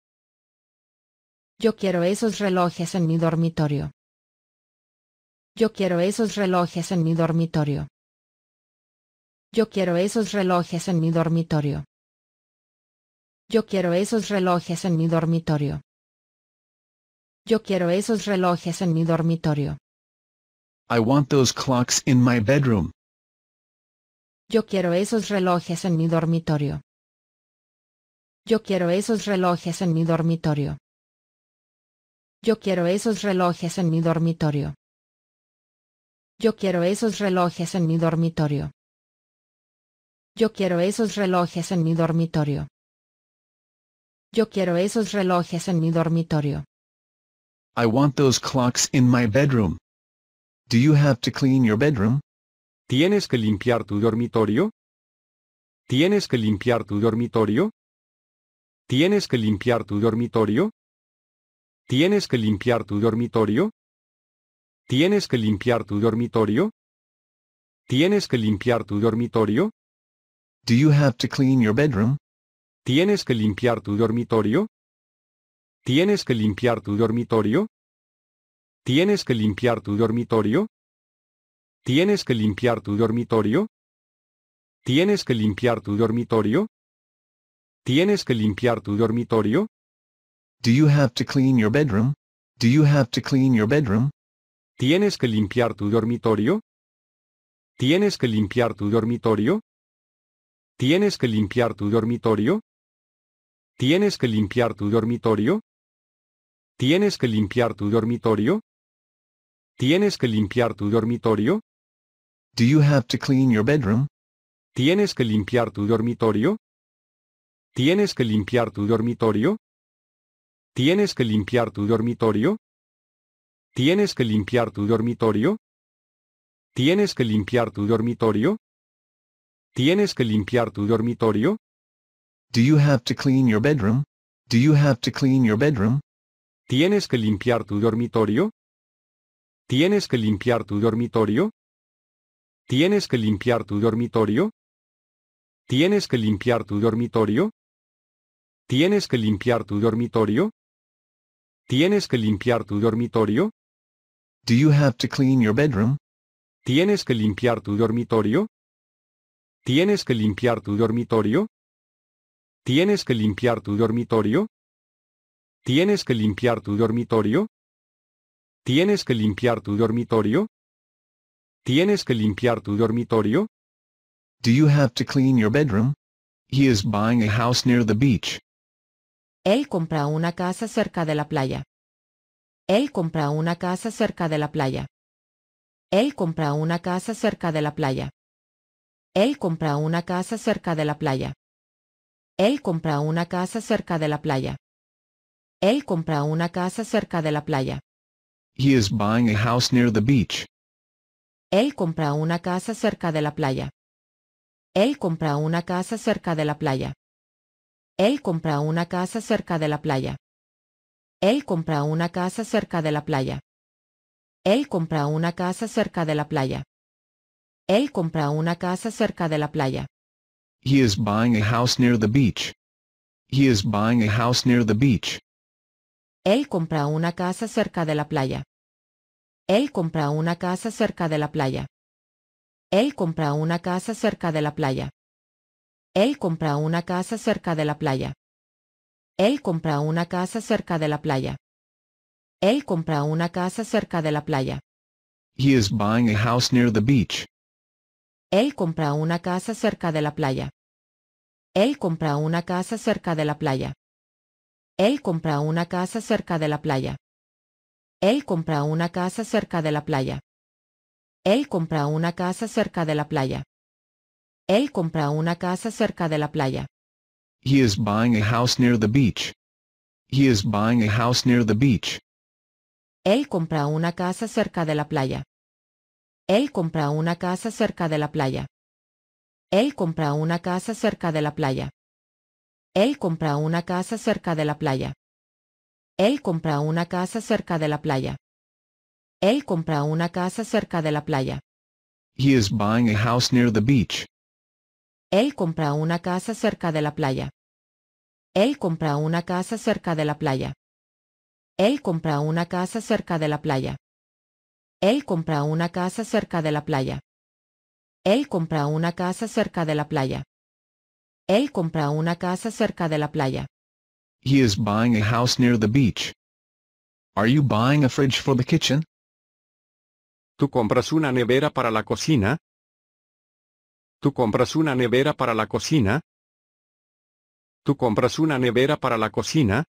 Yo quiero esos relojes en mi dormitorio. Yo quiero esos relojes en mi dormitorio. Yo quiero esos relojes en mi dormitorio. Yo quiero esos relojes en mi dormitorio. Yo quiero esos relojes en mi dormitorio. I want those clocks in my bedroom. Yo quiero esos relojes en mi dormitorio. Yo quiero esos relojes en mi dormitorio. Yo quiero esos relojes en mi dormitorio. Yo quiero esos relojes en mi dormitorio. Yo quiero esos relojes en mi dormitorio. Yo quiero esos relojes en mi dormitorio. I want those clocks in my bedroom. Do you have to clean your bedroom? ¿Tienes que limpiar tu dormitorio? ¿Tienes que limpiar tu dormitorio? ¿Tienes que limpiar tu dormitorio? ¿Tienes que limpiar tu dormitorio? ¿Tienes que limpiar tu dormitorio? ¿Tienes que limpiar tu dormitorio? Do you have to clean your bedroom? ¿Tienes que limpiar tu dormitorio? ¿Tienes que limpiar tu dormitorio? ¿Tienes que limpiar tu dormitorio? ¿Tienes que limpiar tu dormitorio? ¿Tienes que limpiar tu dormitorio? ¿Tienes que limpiar tu dormitorio? Do you have to clean your bedroom? Do you have to clean your bedroom? ¿Tienes que limpiar tu dormitorio? ¿Tienes que limpiar tu dormitorio? ¿Tienes que limpiar tu dormitorio? ¿Tienes que limpiar tu dormitorio? ¿Tienes que limpiar tu dormitorio? ¿Tienes que limpiar tu dormitorio? Do you have to clean your bedroom? ¿Tienes que limpiar tu dormitorio? ¿Tienes que limpiar tu dormitorio? ¿Tienes que limpiar tu dormitorio? ¿Tienes que limpiar tu dormitorio? ¿Tienes que limpiar tu dormitorio? ¿Tienes que limpiar tu dormitorio? Do you have to clean your bedroom? Do you have to clean your bedroom? ¿Tienes que limpiar tu dormitorio? ¿Tienes que limpiar tu dormitorio? ¿Tienes que limpiar tu dormitorio? ¿Tienes que limpiar tu dormitorio? ¿Tienes que limpiar tu dormitorio? ¿Tienes que limpiar tu dormitorio? Do you have to clean your bedroom? ¿Tienes que limpiar tu dormitorio? ¿Tienes que limpiar tu dormitorio? ¿Tienes que limpiar tu dormitorio? ¿Tienes que limpiar tu dormitorio? ¿Tienes que limpiar tu dormitorio? ¿Tienes que limpiar tu dormitorio? Do you have to clean your bedroom? He is buying a house near the beach. Él compra una casa cerca de la playa. Él compra una casa cerca de la playa. Él compra una casa cerca de la playa. Él compra una casa cerca de la playa. Él compra una casa cerca de la playa. Él compra una casa cerca de la playa. He is buying a house near the beach. Él compra una casa cerca de la playa. Él compra una casa cerca de la playa. Él compra una casa cerca de la playa. Él compra una casa cerca de la playa. Él compra una casa cerca de la playa. Él compra una casa cerca de la playa. He is buying a house near the beach. He is buying a house near the beach. Él compra una casa cerca de la playa. Él compra una casa cerca de la playa. Él compra una casa cerca de la playa. Él compra una casa cerca de la playa. Él compra una casa cerca de la playa. Él compra una casa cerca de la playa. He is buying a house near the beach. Él compra una casa cerca de la playa. Él compra una casa cerca de la playa. Él compra una casa cerca de la playa. Él compra una casa cerca de la playa. Él compra una casa cerca de la playa. Él compra una casa cerca de la playa. He is buying a house near the beach. He is buying a house near the beach. Él compra una casa cerca de la playa. Él compra una casa cerca de la playa. Él compra una casa cerca de la playa. Él compra una casa cerca de la playa. Él compra una casa cerca de la playa. Él compra una casa cerca de la playa. He is buying a house near the beach. Él compra una casa cerca de la playa. Él compra una casa cerca de la playa. Él compra una casa cerca de la playa. Él compra una casa cerca de la playa. Él compra una casa cerca de la playa. Él compra una casa cerca de la playa. He is buying a house near the beach. Are you buying a fridge for the kitchen? ¿Tú compras una nevera para la cocina? ¿Tú compras una nevera para la cocina? ¿Tú compras una nevera para la cocina?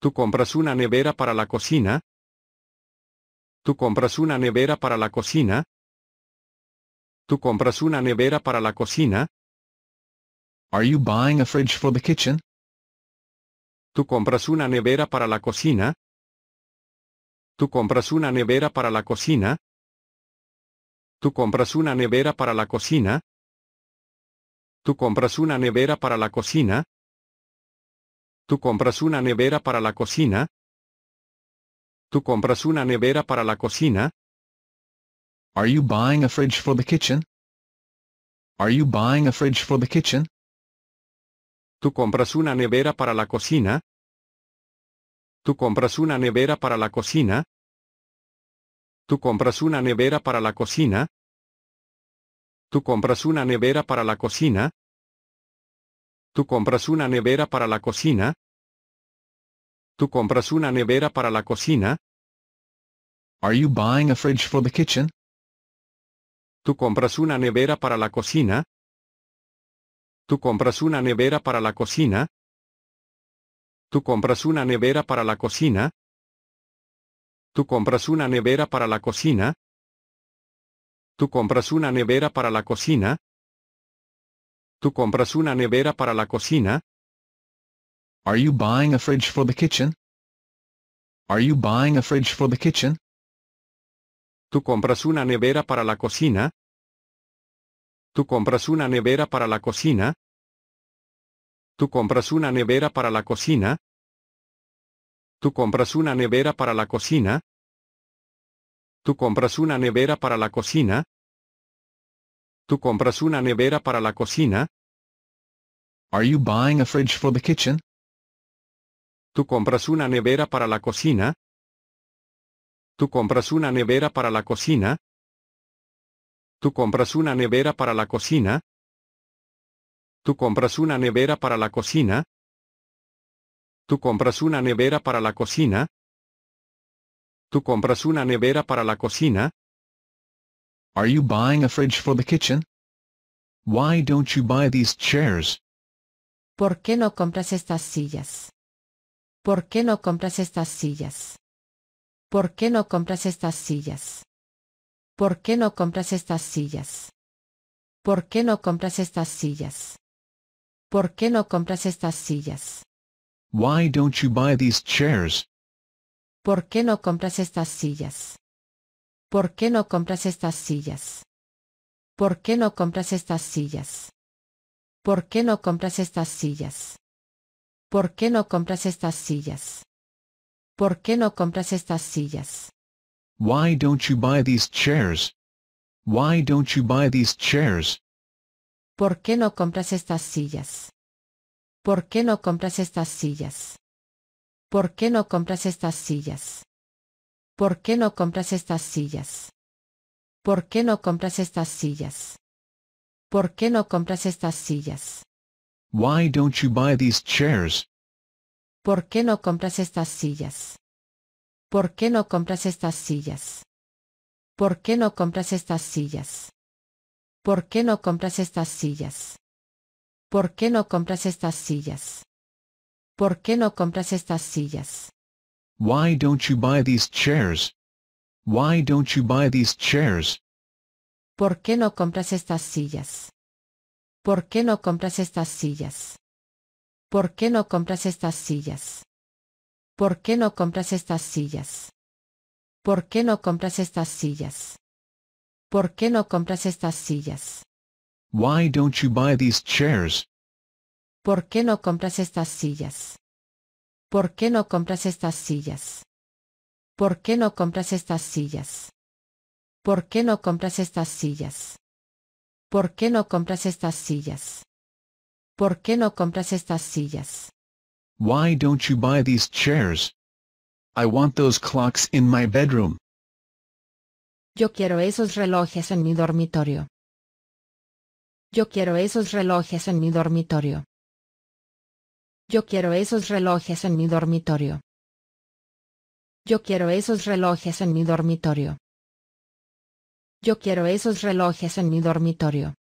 ¿Tú compras una nevera para la cocina? ¿Tú compras una nevera para la cocina? ¿Tú compras una nevera para la cocina? Are you buying a fridge for the kitchen? ¿Tú compras una nevera para la cocina? ¿Tú compras una nevera para la cocina? ¿Tú compras una nevera para la cocina? ¿Tú compras una nevera para la cocina? ¿Tú compras una nevera para la cocina? ¿Tú compras una nevera para la cocina? Are you buying a fridge for the kitchen? Are you buying a fridge for the kitchen? ¿Tú compras una nevera para la cocina? ¿Tú compras una nevera para la cocina? ¿Tú compras una nevera para la cocina? ¿Tú compras una nevera para la cocina? ¿Tú compras una nevera para la cocina? ¿Tú compras una nevera para la cocina? Are you buying a fridge for the kitchen? ¿Tú compras una nevera para la cocina? ¿Tú compras una nevera para la cocina? ¿Tú compras una nevera para la cocina? ¿Tú compras una nevera para la cocina? ¿Tú compras una nevera para la cocina? ¿Tú compras una nevera para la cocina? Are you buying a fridge for the kitchen? Are you buying a fridge for the kitchen? ¿Tú compras una nevera para la cocina? ¿Tú compras una nevera para la cocina? ¿Tú compras una nevera para la cocina? ¿Tú compras una nevera para la cocina? ¿Tú compras una nevera para la cocina? ¿Tú compras una nevera para la cocina? Are you buying a fridge for the kitchen? ¿Tú compras una nevera para la cocina? ¿Tú compras una nevera para la cocina? ¿Tú compras una nevera para la cocina? ¿Tú compras una nevera para la cocina? ¿Tú compras una nevera para la cocina? ¿Tú compras una nevera para la cocina? Are you buying a fridge for the kitchen? Why don't you buy these chairs? ¿Por qué no compras estas sillas? ¿Por qué no compras estas sillas? ¿Por qué no compras estas sillas? ¿Por qué no compras estas sillas? ¿Por qué no compras estas sillas? ¿Por qué no compras estas sillas? Why don't you buy these chairs? ¿Por qué no compras estas sillas? ¿Por qué no compras estas sillas? ¿Por qué no compras estas sillas? ¿Por qué no compras estas sillas? ¿Por qué no compras estas sillas? ¿Por qué no compras estas sillas? Why don't you buy these chairs? Why don't you buy these chairs? ¿Por qué no compras estas sillas? ¿Por qué no compras estas sillas? ¿Por qué no compras estas sillas? ¿Por qué no compras estas sillas? ¿Por qué no compras estas sillas? ¿Por qué no compras estas sillas? Why don't you buy these chairs? ¿Por qué no compras estas sillas? ¿Por qué no compras estas sillas? ¿Por qué no compras estas sillas? ¿Por qué no compras estas sillas? ¿Por qué no compras estas sillas? ¿Por qué no compras estas sillas? Why don't you buy these chairs? Why don't you buy these chairs? ¿Por qué no compras estas sillas? ¿Por qué no compras estas sillas? ¿Por qué no compras estas sillas? ¿Por qué no compras estas sillas? ¿Por qué no compras estas sillas? ¿Por qué no compras estas sillas? Why don't you buy these chairs? ¿Por qué no compras estas sillas? ¿Por qué no compras estas sillas? ¿Por qué no compras estas sillas? ¿Por qué no compras estas sillas? ¿Por qué no compras estas sillas? ¿Por qué no compras estas sillas? Why don't you buy these chairs? I want those clocks in my bedroom. Yo quiero esos relojes en mi dormitorio. Yo quiero esos relojes en mi dormitorio. Yo quiero esos relojes en mi dormitorio. Yo quiero esos relojes en mi dormitorio. Yo quiero esos relojes en mi dormitorio.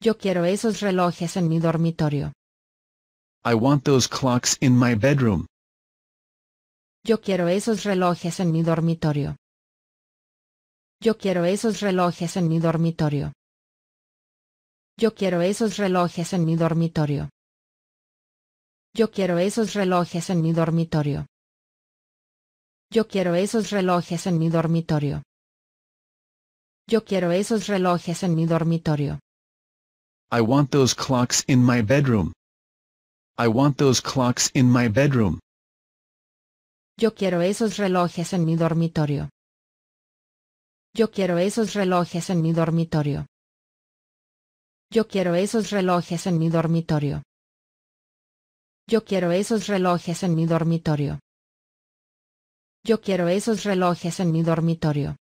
Yo quiero esos relojes en mi dormitorio. I want those clocks in my bedroom. Yo quiero esos relojes en mi dormitorio. Yo quiero esos relojes en mi dormitorio. Yo quiero esos relojes en mi dormitorio. Yo quiero esos relojes en mi dormitorio. Yo quiero esos relojes en mi dormitorio. Yo quiero esos relojes en mi dormitorio. I want those clocks in my bedroom. I want those clocks in my bedroom. Yo quiero esos relojes en mi dormitorio. Yo quiero esos relojes en mi dormitorio. Yo quiero esos relojes en mi dormitorio. Yo quiero esos relojes en mi dormitorio. Yo quiero esos relojes en mi dormitorio.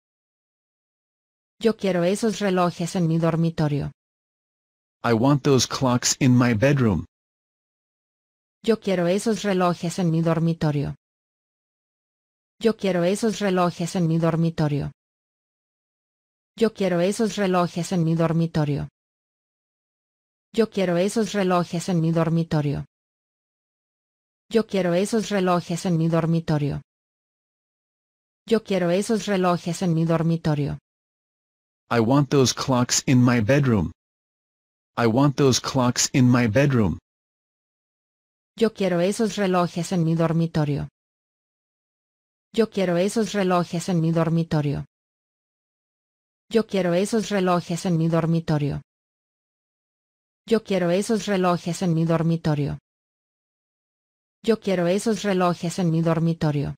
Yo quiero esos relojes en mi dormitorio. I want those clocks in my bedroom. Yo quiero esos relojes en mi dormitorio. Yo quiero esos relojes en mi dormitorio. Yo quiero esos relojes en mi dormitorio. Yo quiero esos relojes en mi dormitorio. Yo quiero esos relojes en mi dormitorio. Yo quiero esos relojes en mi dormitorio. I want those clocks in my bedroom. I want those clocks in my bedroom. Yo quiero esos relojes en mi dormitorio. Yo quiero esos relojes en mi dormitorio. Yo quiero esos relojes en mi dormitorio. Yo quiero esos relojes en mi dormitorio. Yo quiero esos relojes en mi dormitorio.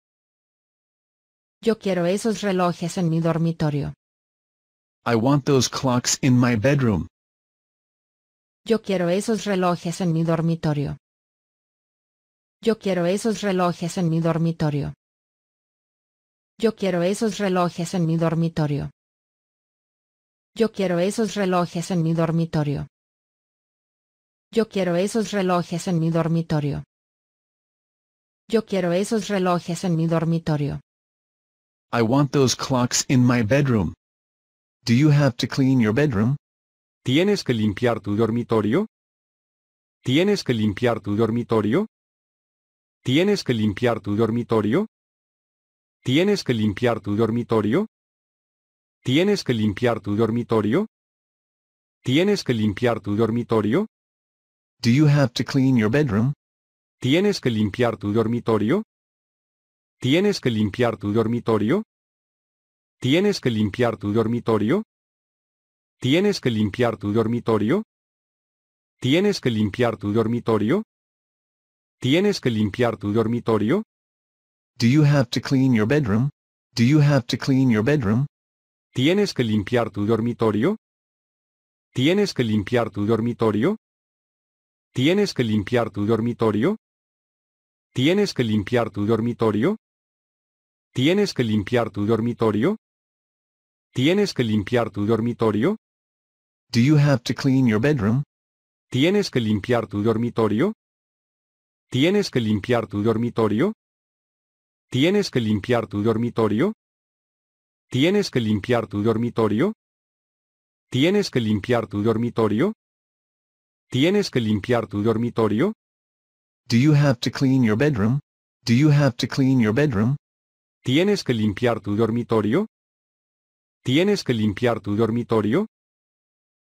Yo quiero esos relojes en mi dormitorio. I want those clocks in my bedroom. Yo quiero esos relojes en mi dormitorio. Yo quiero esos relojes en mi dormitorio. Yo quiero esos relojes en mi dormitorio. Yo quiero esos relojes en mi dormitorio. Yo quiero esos relojes en mi dormitorio. Yo quiero esos relojes en mi dormitorio. I want those clocks in my bedroom. Do you have to clean your bedroom? ¿Tienes que limpiar tu dormitorio? ¿Tienes que limpiar tu dormitorio? ¿Tienes que limpiar tu dormitorio? ¿Tienes que limpiar tu dormitorio? ¿Tienes que limpiar tu dormitorio? ¿Tienes que limpiar tu dormitorio? Do you have to clean your bedroom? ¿Tienes que limpiar tu dormitorio? ¿Tienes que limpiar tu dormitorio? ¿Tienes que limpiar tu dormitorio? ¿Tienes que limpiar tu dormitorio? ¿Tienes que limpiar tu dormitorio? ¿Tienes que limpiar tu dormitorio? Do you have to clean your bedroom? Do you have to clean your bedroom? ¿Tienes que limpiar tu dormitorio? ¿Tienes que limpiar tu dormitorio? ¿Tienes que limpiar tu dormitorio? ¿Tienes que limpiar tu dormitorio? ¿Tienes que limpiar tu dormitorio? ¿Tienes que limpiar tu dormitorio? Do you have to clean your bedroom? ¿Tienes que limpiar tu dormitorio? ¿Tienes que limpiar tu dormitorio? ¿Tienes que limpiar tu dormitorio? ¿Tienes que limpiar tu dormitorio? ¿Tienes que limpiar tu dormitorio? ¿Tienes que limpiar tu dormitorio? Do you have to clean your bedroom? Do you have to clean your bedroom? ¿Tienes que limpiar tu dormitorio? ¿Tienes que limpiar tu dormitorio?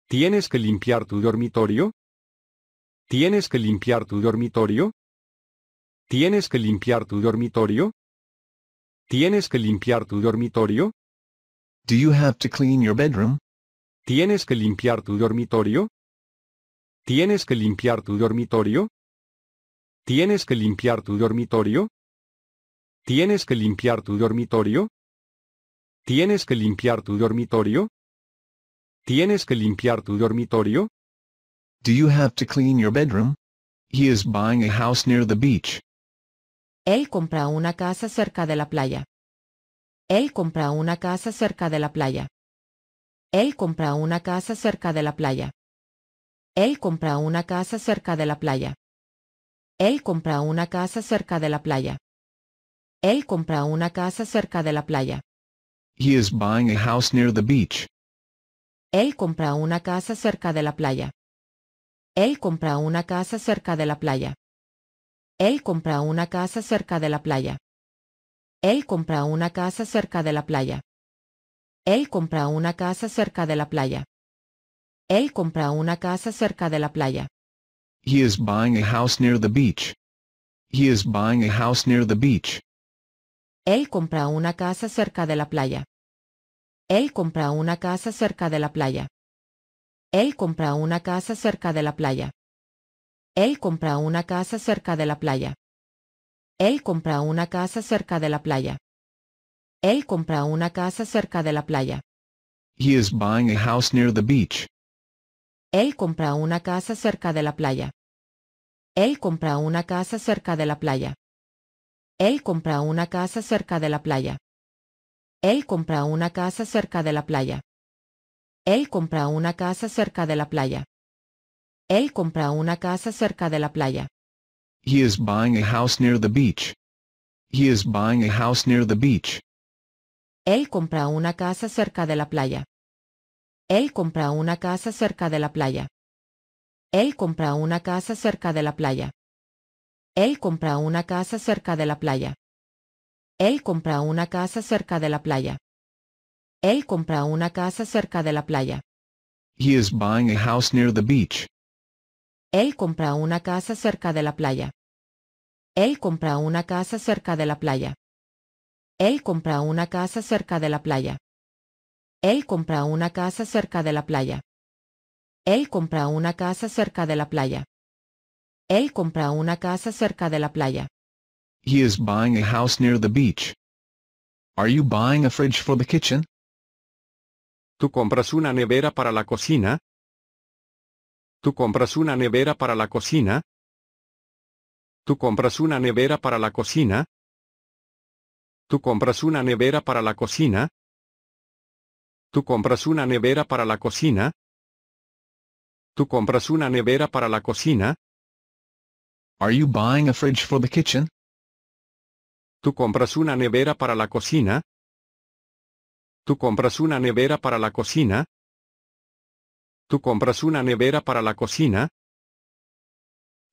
¿Tienes que limpiar tu dormitorio? ¿Tienes que limpiar tu dormitorio? ¿Tienes que limpiar tu dormitorio? ¿Tienes que limpiar tu dormitorio? Do you have to clean your bedroom? ¿Tienes que limpiar tu dormitorio? ¿Tienes que limpiar tu dormitorio? ¿Tienes que limpiar tu dormitorio? ¿Tienes que limpiar tu dormitorio? ¿Tienes que limpiar tu dormitorio? ¿Tienes que limpiar tu dormitorio? Do you have to clean your bedroom? He is buying a house near the beach. Él compra una casa cerca de la playa. Él compra una casa cerca de la playa. Él compra una casa cerca de la playa. Él compra una casa cerca de la playa. Él compra una casa cerca de la playa. Él compra una casa cerca de la playa. Él compra una casa cerca de la playa. Él compra una casa cerca de la playa. Él compra una casa cerca de la playa. Él compra una casa cerca de la playa. Él compra una casa cerca de la playa. Él compra una casa cerca de la playa. He is buying a house near the beach. He is buying a house near the beach. Él compra una casa cerca de la playa. Él compra una casa cerca de la playa. Él compra una casa cerca de la playa. Él compra una casa cerca de la playa. Él compra una casa cerca de la playa. Él compra una casa cerca de la playa. He is buying a house near the beach. Él compra una casa cerca de la playa. Él compra una casa cerca de la playa. Él compra una casa cerca de la playa. Él compra una casa cerca de la playa. Él compra una casa cerca de la playa. Él compra una casa cerca de la playa. beach. He Él compra una casa cerca de la playa. Él compra una casa cerca de la playa. Él compra una casa cerca de la playa. Él compra una casa cerca de la playa. Él compra una casa cerca de la playa. Él compra una casa cerca de la playa. He is buying a house near the beach. Él compra una casa cerca de la playa. Él compra una casa cerca de la playa. Él compra una casa cerca de la playa. Él compra una casa cerca de la playa. Él compra una casa cerca de la playa. Él compra una casa cerca de la playa. He is buying a house near the beach. Are you buying a fridge for the kitchen? ¿Tú compras una nevera para la cocina? ¿Tú compras una nevera para la cocina? ¿Tú compras una nevera para la cocina? ¿Tú compras una nevera para la cocina? ¿Tú compras una nevera para la cocina? ¿Tú compras una nevera para la cocina? Are you buying a fridge for the kitchen? ¿Tú compras una nevera para la cocina? ¿Tú compras una nevera para la cocina? ¿Tú compras una nevera para la cocina?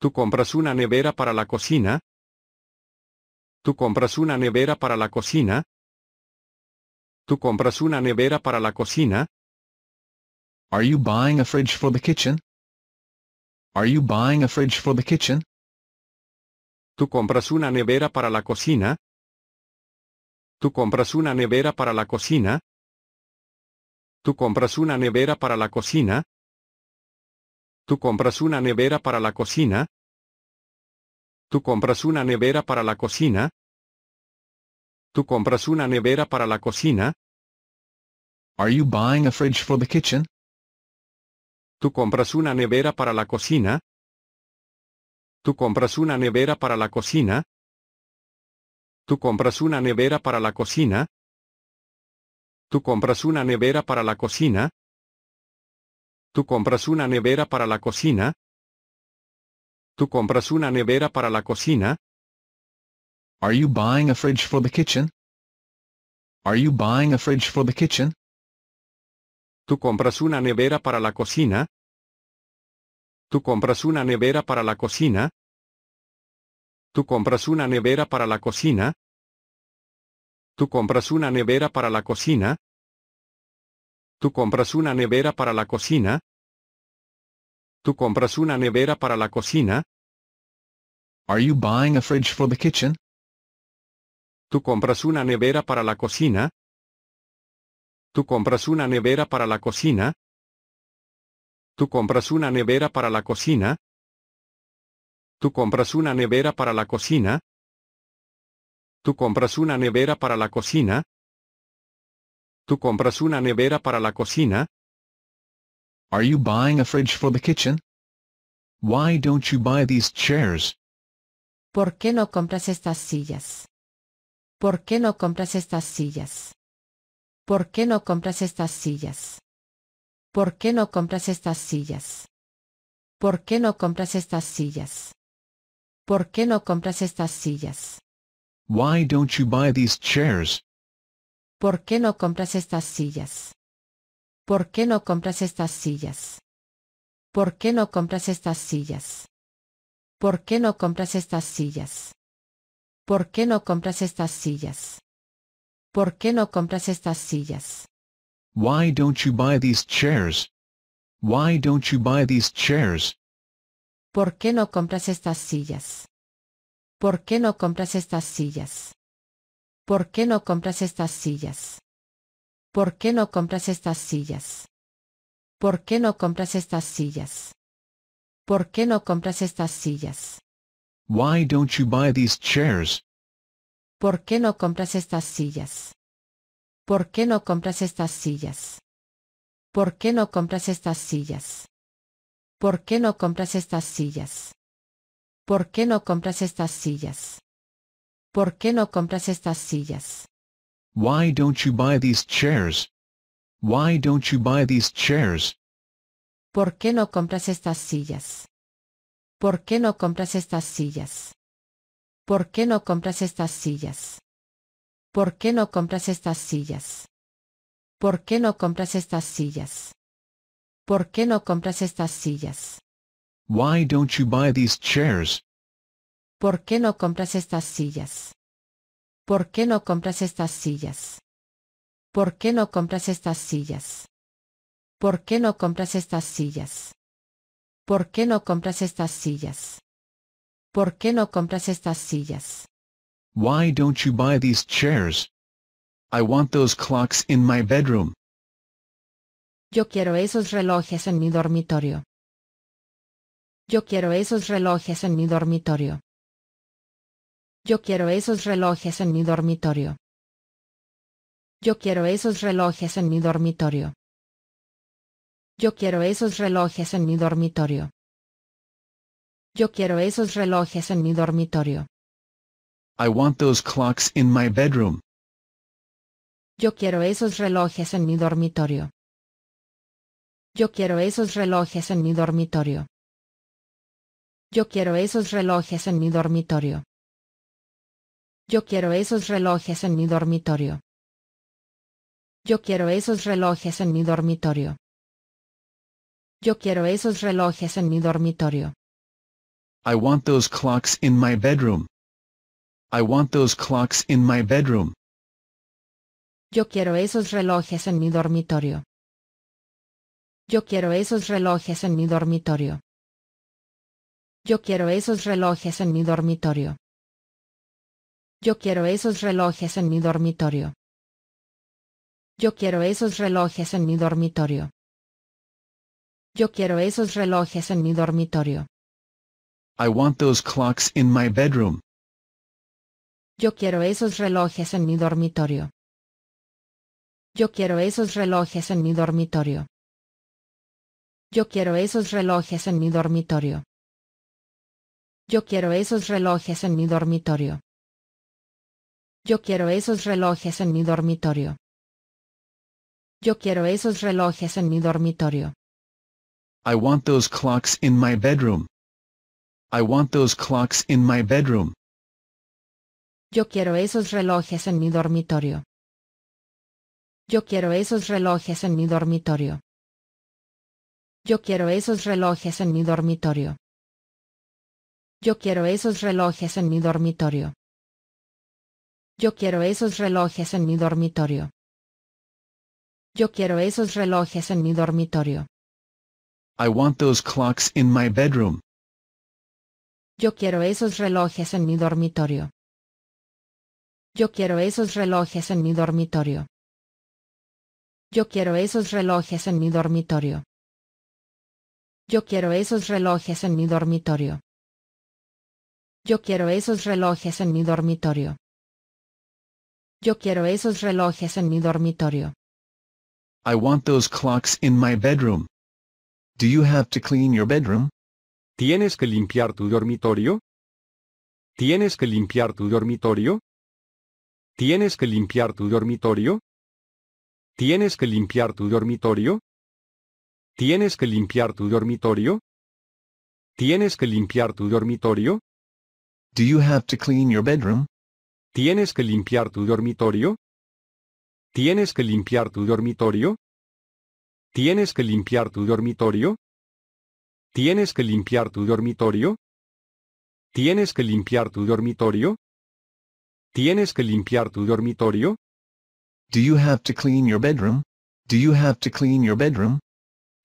¿Tú compras una nevera para la cocina? ¿Tú compras una nevera para la cocina? ¿Tú compras una nevera para la cocina? Are you buying a fridge for the kitchen? Are you buying a fridge for the kitchen? ¿Tú compras una nevera para la cocina? ¿Tú compras una nevera para la cocina? ¿Tú compras una nevera para la cocina? ¿Tú compras una nevera para la cocina? ¿Tú compras una nevera para la cocina? ¿Tú compras una nevera para la cocina? Are you buying a fridge for the kitchen? ¿Tú compras una nevera para la cocina? ¿Tú compras una nevera para la cocina? ¿Tú compras una nevera para la cocina? ¿Tú compras una nevera para la cocina? ¿Tú compras una nevera para la cocina? ¿Tú compras una nevera para la cocina? Are you buying a fridge for the kitchen? Are you buying a fridge for the kitchen? ¿Tú compras una nevera para la cocina? ¿Tú compras una nevera para la cocina? ¿Tú compras una nevera para la cocina? ¿Tú compras una nevera para la cocina? ¿Tú compras una nevera para la cocina? ¿Tú compras una nevera para la cocina? Are you buying a fridge for the kitchen? ¿Tú compras una nevera para la cocina? ¿Tú compras una nevera para la cocina? ¿Tú compras una nevera para la cocina? ¿Tú compras una nevera para la cocina? ¿Tú compras una nevera para la cocina? ¿Tú compras una nevera para la cocina? Are you buying a fridge for the kitchen? Why don't you buy these chairs? ¿Por qué no compras estas sillas? ¿Por qué no compras estas sillas? ¿Por qué no compras estas sillas? ¿Por qué no compras estas sillas? ¿Por qué no compras estas sillas? ¿Por qué no compras estas sillas? Why don't you buy these chairs? ¿Por qué no compras estas sillas? ¿Por qué no compras estas sillas? ¿Por qué no compras estas sillas? ¿Por qué no compras estas sillas? ¿Por qué no compras estas sillas? ¿Por qué no compras estas sillas? Why don't you buy these chairs? Why don't you buy these chairs? ¿Por qué no compras estas sillas? ¿Por qué no compras estas sillas? ¿Por qué no compras estas sillas? ¿Por qué no compras estas sillas? ¿Por qué no compras estas sillas? ¿Por qué no compras estas sillas? Why don't you buy these chairs? ¿Por qué no compras estas sillas? ¿Por qué no compras estas sillas? ¿Por qué no compras estas sillas? ¿Por qué no compras estas sillas? ¿Por qué no compras estas sillas? ¿Por qué no compras estas sillas? Why don't you buy these chairs? Why don't you buy these chairs? ¿Por qué no compras estas sillas? ¿Por qué no compras estas sillas? ¿Por qué no compras estas sillas? ¿Por qué no compras estas sillas? ¿Por qué no compras estas sillas? ¿Por qué no compras estas sillas? Why don't you buy these chairs? ¿Por qué no compras estas sillas? ¿Por qué no compras estas sillas? ¿Por qué no compras estas sillas? ¿Por qué no compras estas sillas? ¿Por qué no compras estas sillas? ¿Por qué no compras estas sillas? Why don't you buy these chairs? I want those clocks in my bedroom. Yo quiero esos relojes en mi dormitorio. Yo quiero esos relojes en mi dormitorio. Yo quiero esos relojes en mi dormitorio. Yo quiero esos relojes en mi dormitorio. Yo quiero esos relojes en mi dormitorio. Yo quiero esos relojes en mi dormitorio. I want those clocks in my bedroom. Yo quiero esos relojes en mi dormitorio. Yo quiero esos relojes en mi dormitorio. Yo quiero esos relojes en mi dormitorio. Yo quiero esos relojes en mi dormitorio. Yo quiero esos relojes en mi dormitorio. Yo quiero esos relojes en mi dormitorio. I want those clocks in my bedroom. I want those clocks in my bedroom. Yo quiero esos relojes en mi dormitorio. Yo quiero esos relojes en mi dormitorio. Yo quiero esos relojes en mi dormitorio. Yo quiero esos relojes en mi dormitorio. Yo quiero esos relojes en mi dormitorio. Yo quiero esos relojes en mi dormitorio. I want those clocks in my bedroom. Yo quiero esos relojes en mi dormitorio. Yo quiero esos relojes en mi dormitorio. Yo quiero esos relojes en mi dormitorio. Yo quiero esos relojes en mi dormitorio. Yo quiero esos relojes en mi dormitorio. Yo quiero esos relojes en mi dormitorio. I want those clocks in my bedroom. I want those clocks in my bedroom. Yo quiero esos relojes en mi dormitorio. Yo quiero esos relojes en mi dormitorio. Yo quiero esos relojes en mi dormitorio. Yo quiero esos relojes en mi dormitorio. Yo quiero esos relojes en mi dormitorio. Yo quiero esos relojes en mi dormitorio. I want those clocks in my bedroom. Yo quiero esos relojes en mi dormitorio. Yo quiero esos relojes en mi dormitorio. Yo quiero esos relojes en mi dormitorio. Yo quiero esos relojes en mi dormitorio. Yo quiero esos relojes en mi dormitorio. Yo quiero esos relojes en mi dormitorio. I want those clocks in my bedroom. Do you have to clean your bedroom? ¿Tienes que limpiar tu dormitorio? ¿Tienes que limpiar tu dormitorio? ¿Tienes que limpiar tu dormitorio? ¿Tienes que limpiar tu dormitorio? ¿Tienes que limpiar tu dormitorio? ¿Tienes que limpiar tu dormitorio? Do you have to clean your bedroom? ¿Tienes que limpiar tu dormitorio? ¿Tienes que limpiar tu dormitorio? ¿Tienes que limpiar tu dormitorio? ¿Tienes que limpiar tu dormitorio? ¿Tienes que limpiar tu dormitorio? ¿Tienes que limpiar tu dormitorio? Do you have to clean your bedroom? Do you have to clean your bedroom?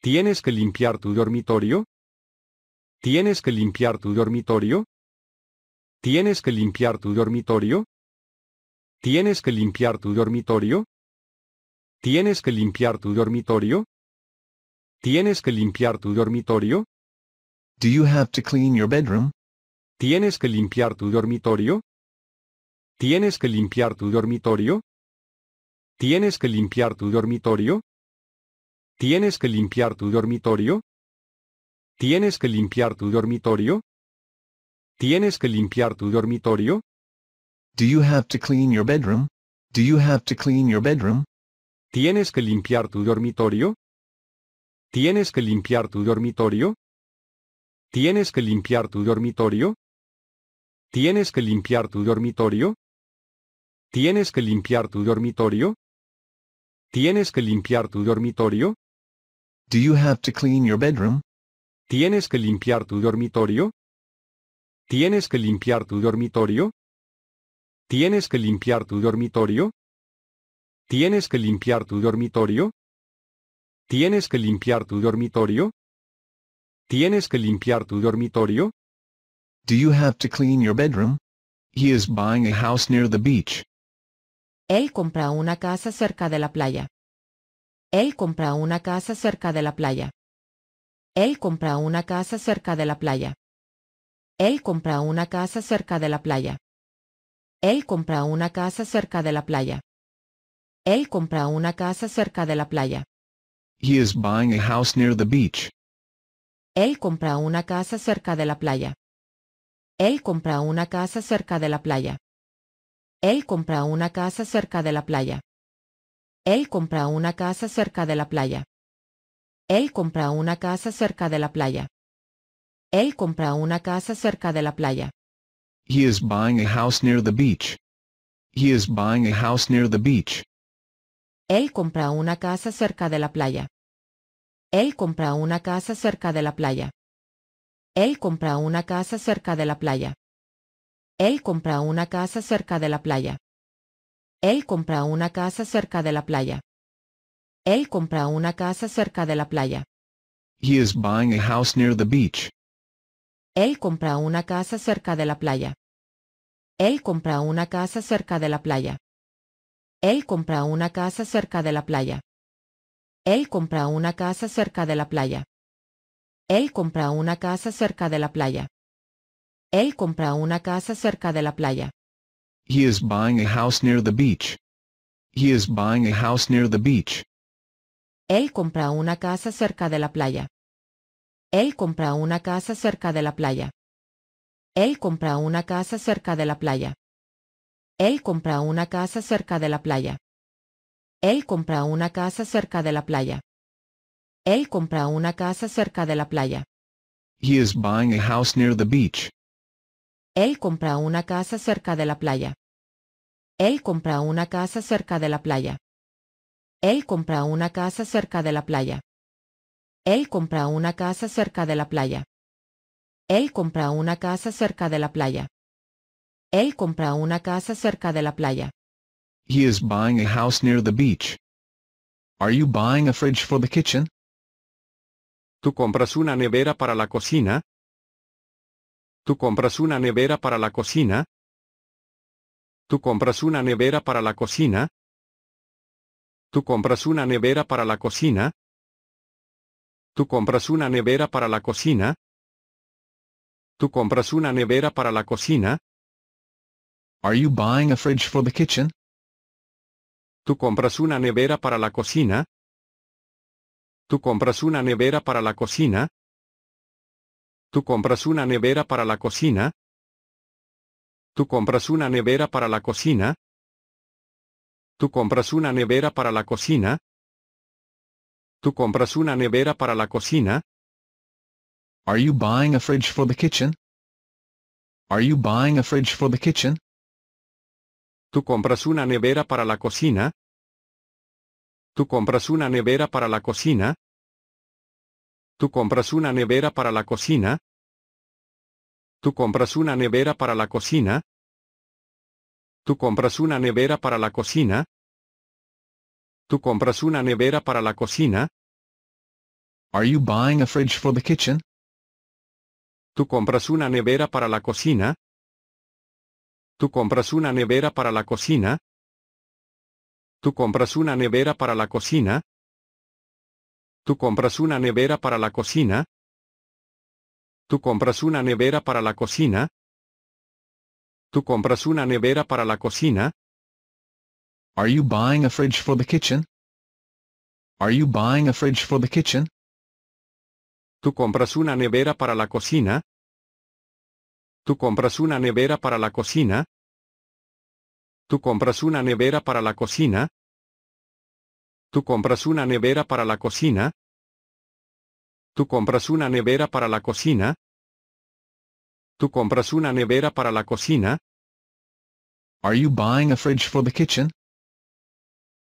¿Tienes que limpiar tu dormitorio? ¿Tienes que limpiar tu dormitorio? ¿Tienes que limpiar tu dormitorio? ¿Tienes que limpiar tu dormitorio? ¿Tienes que limpiar tu dormitorio? ¿Tienes que limpiar tu dormitorio? Do you have to clean your bedroom? ¿Tienes que limpiar tu dormitorio? ¿Tienes que limpiar tu dormitorio? ¿Tienes que limpiar tu dormitorio? ¿Tienes que limpiar tu dormitorio? ¿Tienes que limpiar tu dormitorio? ¿Tienes que limpiar tu dormitorio? Do you have to clean your bedroom? Do you have to clean your bedroom? ¿Tienes que limpiar tu dormitorio? ¿Tienes que limpiar tu dormitorio? ¿Tienes que limpiar tu dormitorio? ¿Tienes que limpiar tu dormitorio? ¿Tienes que limpiar tu dormitorio? ¿Tienes que limpiar tu dormitorio? Do you have to clean your bedroom? ¿Tienes que limpiar tu dormitorio? ¿Tienes que limpiar tu dormitorio? ¿Tienes que limpiar tu dormitorio? ¿Tienes que limpiar tu dormitorio? ¿Tienes que limpiar tu dormitorio? ¿Tienes que limpiar tu dormitorio? Do you have to clean your bedroom? He is buying a house near the beach. Él compra una casa cerca de la playa. Él compra una casa cerca de la playa. Él compra una casa cerca de la playa. Él compra una casa cerca de la playa. Él compra una casa cerca de la playa. Él compra una casa cerca de la playa. He is buying a house near the beach. Él compra una casa cerca de la playa. Él compra una casa cerca de la playa. Él compra una casa cerca de la playa. Él compra una casa cerca de la playa. Él compra una casa cerca de la playa. Él compra una casa cerca de la playa. He is buying a house near the beach. He is buying a house near the beach. Él compra una casa cerca de la playa. Él compra una casa cerca de la playa. Él compra una casa cerca de la playa. Él compra una casa cerca de la playa. Él compra una casa cerca de la playa. Él compra una casa cerca de la playa. He is buying a house near the beach. Él compra una casa cerca de la playa. Él compra una casa cerca de la playa. Él compra una casa cerca de la playa. Él compra una casa cerca de la playa. Él compra una casa cerca de la playa. Él compra una casa cerca de la playa. He is buying a house near the beach. He is buying a house near the beach. Él compra una casa cerca de la playa. Él compra una casa cerca de la playa. Él compra una casa cerca de la playa. Él compra una casa cerca de la playa. Él compra una casa cerca de la playa. Él compra una casa cerca de la playa. He is buying a house near the beach. Él compra una casa cerca de la playa. Él compra una casa cerca de la playa. Él compra una casa cerca de la playa. Él compra una casa cerca de la playa. Él compra una casa cerca de la playa. Él compra una casa cerca de la playa. He is buying a house near the beach. Are you buying a fridge for the kitchen? ¿Tú compras una nevera para la cocina? ¿Tú compras una nevera para la cocina? ¿Tú compras una nevera para la cocina? ¿Tú compras una nevera para la cocina? ¿Tú compras una nevera para la cocina? ¿Tú compras una nevera para la cocina? Are you buying a fridge for the kitchen? ¿Tú compras una nevera para la cocina? ¿Tú compras una nevera para la cocina? ¿Tú compras una nevera para la cocina? ¿Tú compras una nevera para la cocina? ¿Tú compras una nevera para la cocina? ¿Tú compras una nevera para la cocina? Are you buying a fridge for the kitchen? Are you buying a fridge for the kitchen? ¿Tú compras una nevera para la cocina? ¿Tú compras una nevera para la cocina? ¿Tú compras una nevera para la cocina? ¿Tú compras una nevera para la cocina? ¿Tú compras una nevera para la cocina? ¿Tú compras una nevera para la cocina? ¿Tú compras una nevera para la cocina? ¿Tú compras una nevera para la cocina? ¿Tú compras una nevera para la cocina? ¿Tú compras una nevera para la cocina? ¿Tú compras una nevera para la cocina? ¿Tú compras una nevera para la cocina? Are you buying a fridge for the kitchen? Are you buying a fridge for the kitchen? ¿Tú compras una nevera para la cocina? ¿Tú compras una nevera para la cocina? ¿Tú compras una nevera para la cocina? ¿Tú compras una nevera para la cocina? ¿Tú compras una nevera para la cocina? ¿Tú compras una nevera para la cocina? Are you buying a fridge for the kitchen?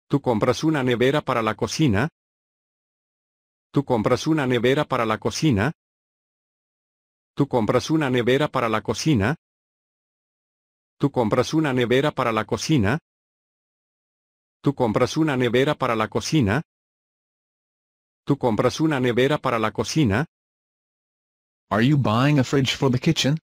¿Tú compras una nevera para la cocina? ¿Tú compras una nevera para la cocina? ¿Tú compras una nevera para la cocina? ¿Tú compras una nevera para la cocina? ¿Tú compras una nevera para la cocina? ¿Tú compras una nevera para la cocina? Are you buying a fridge for the kitchen?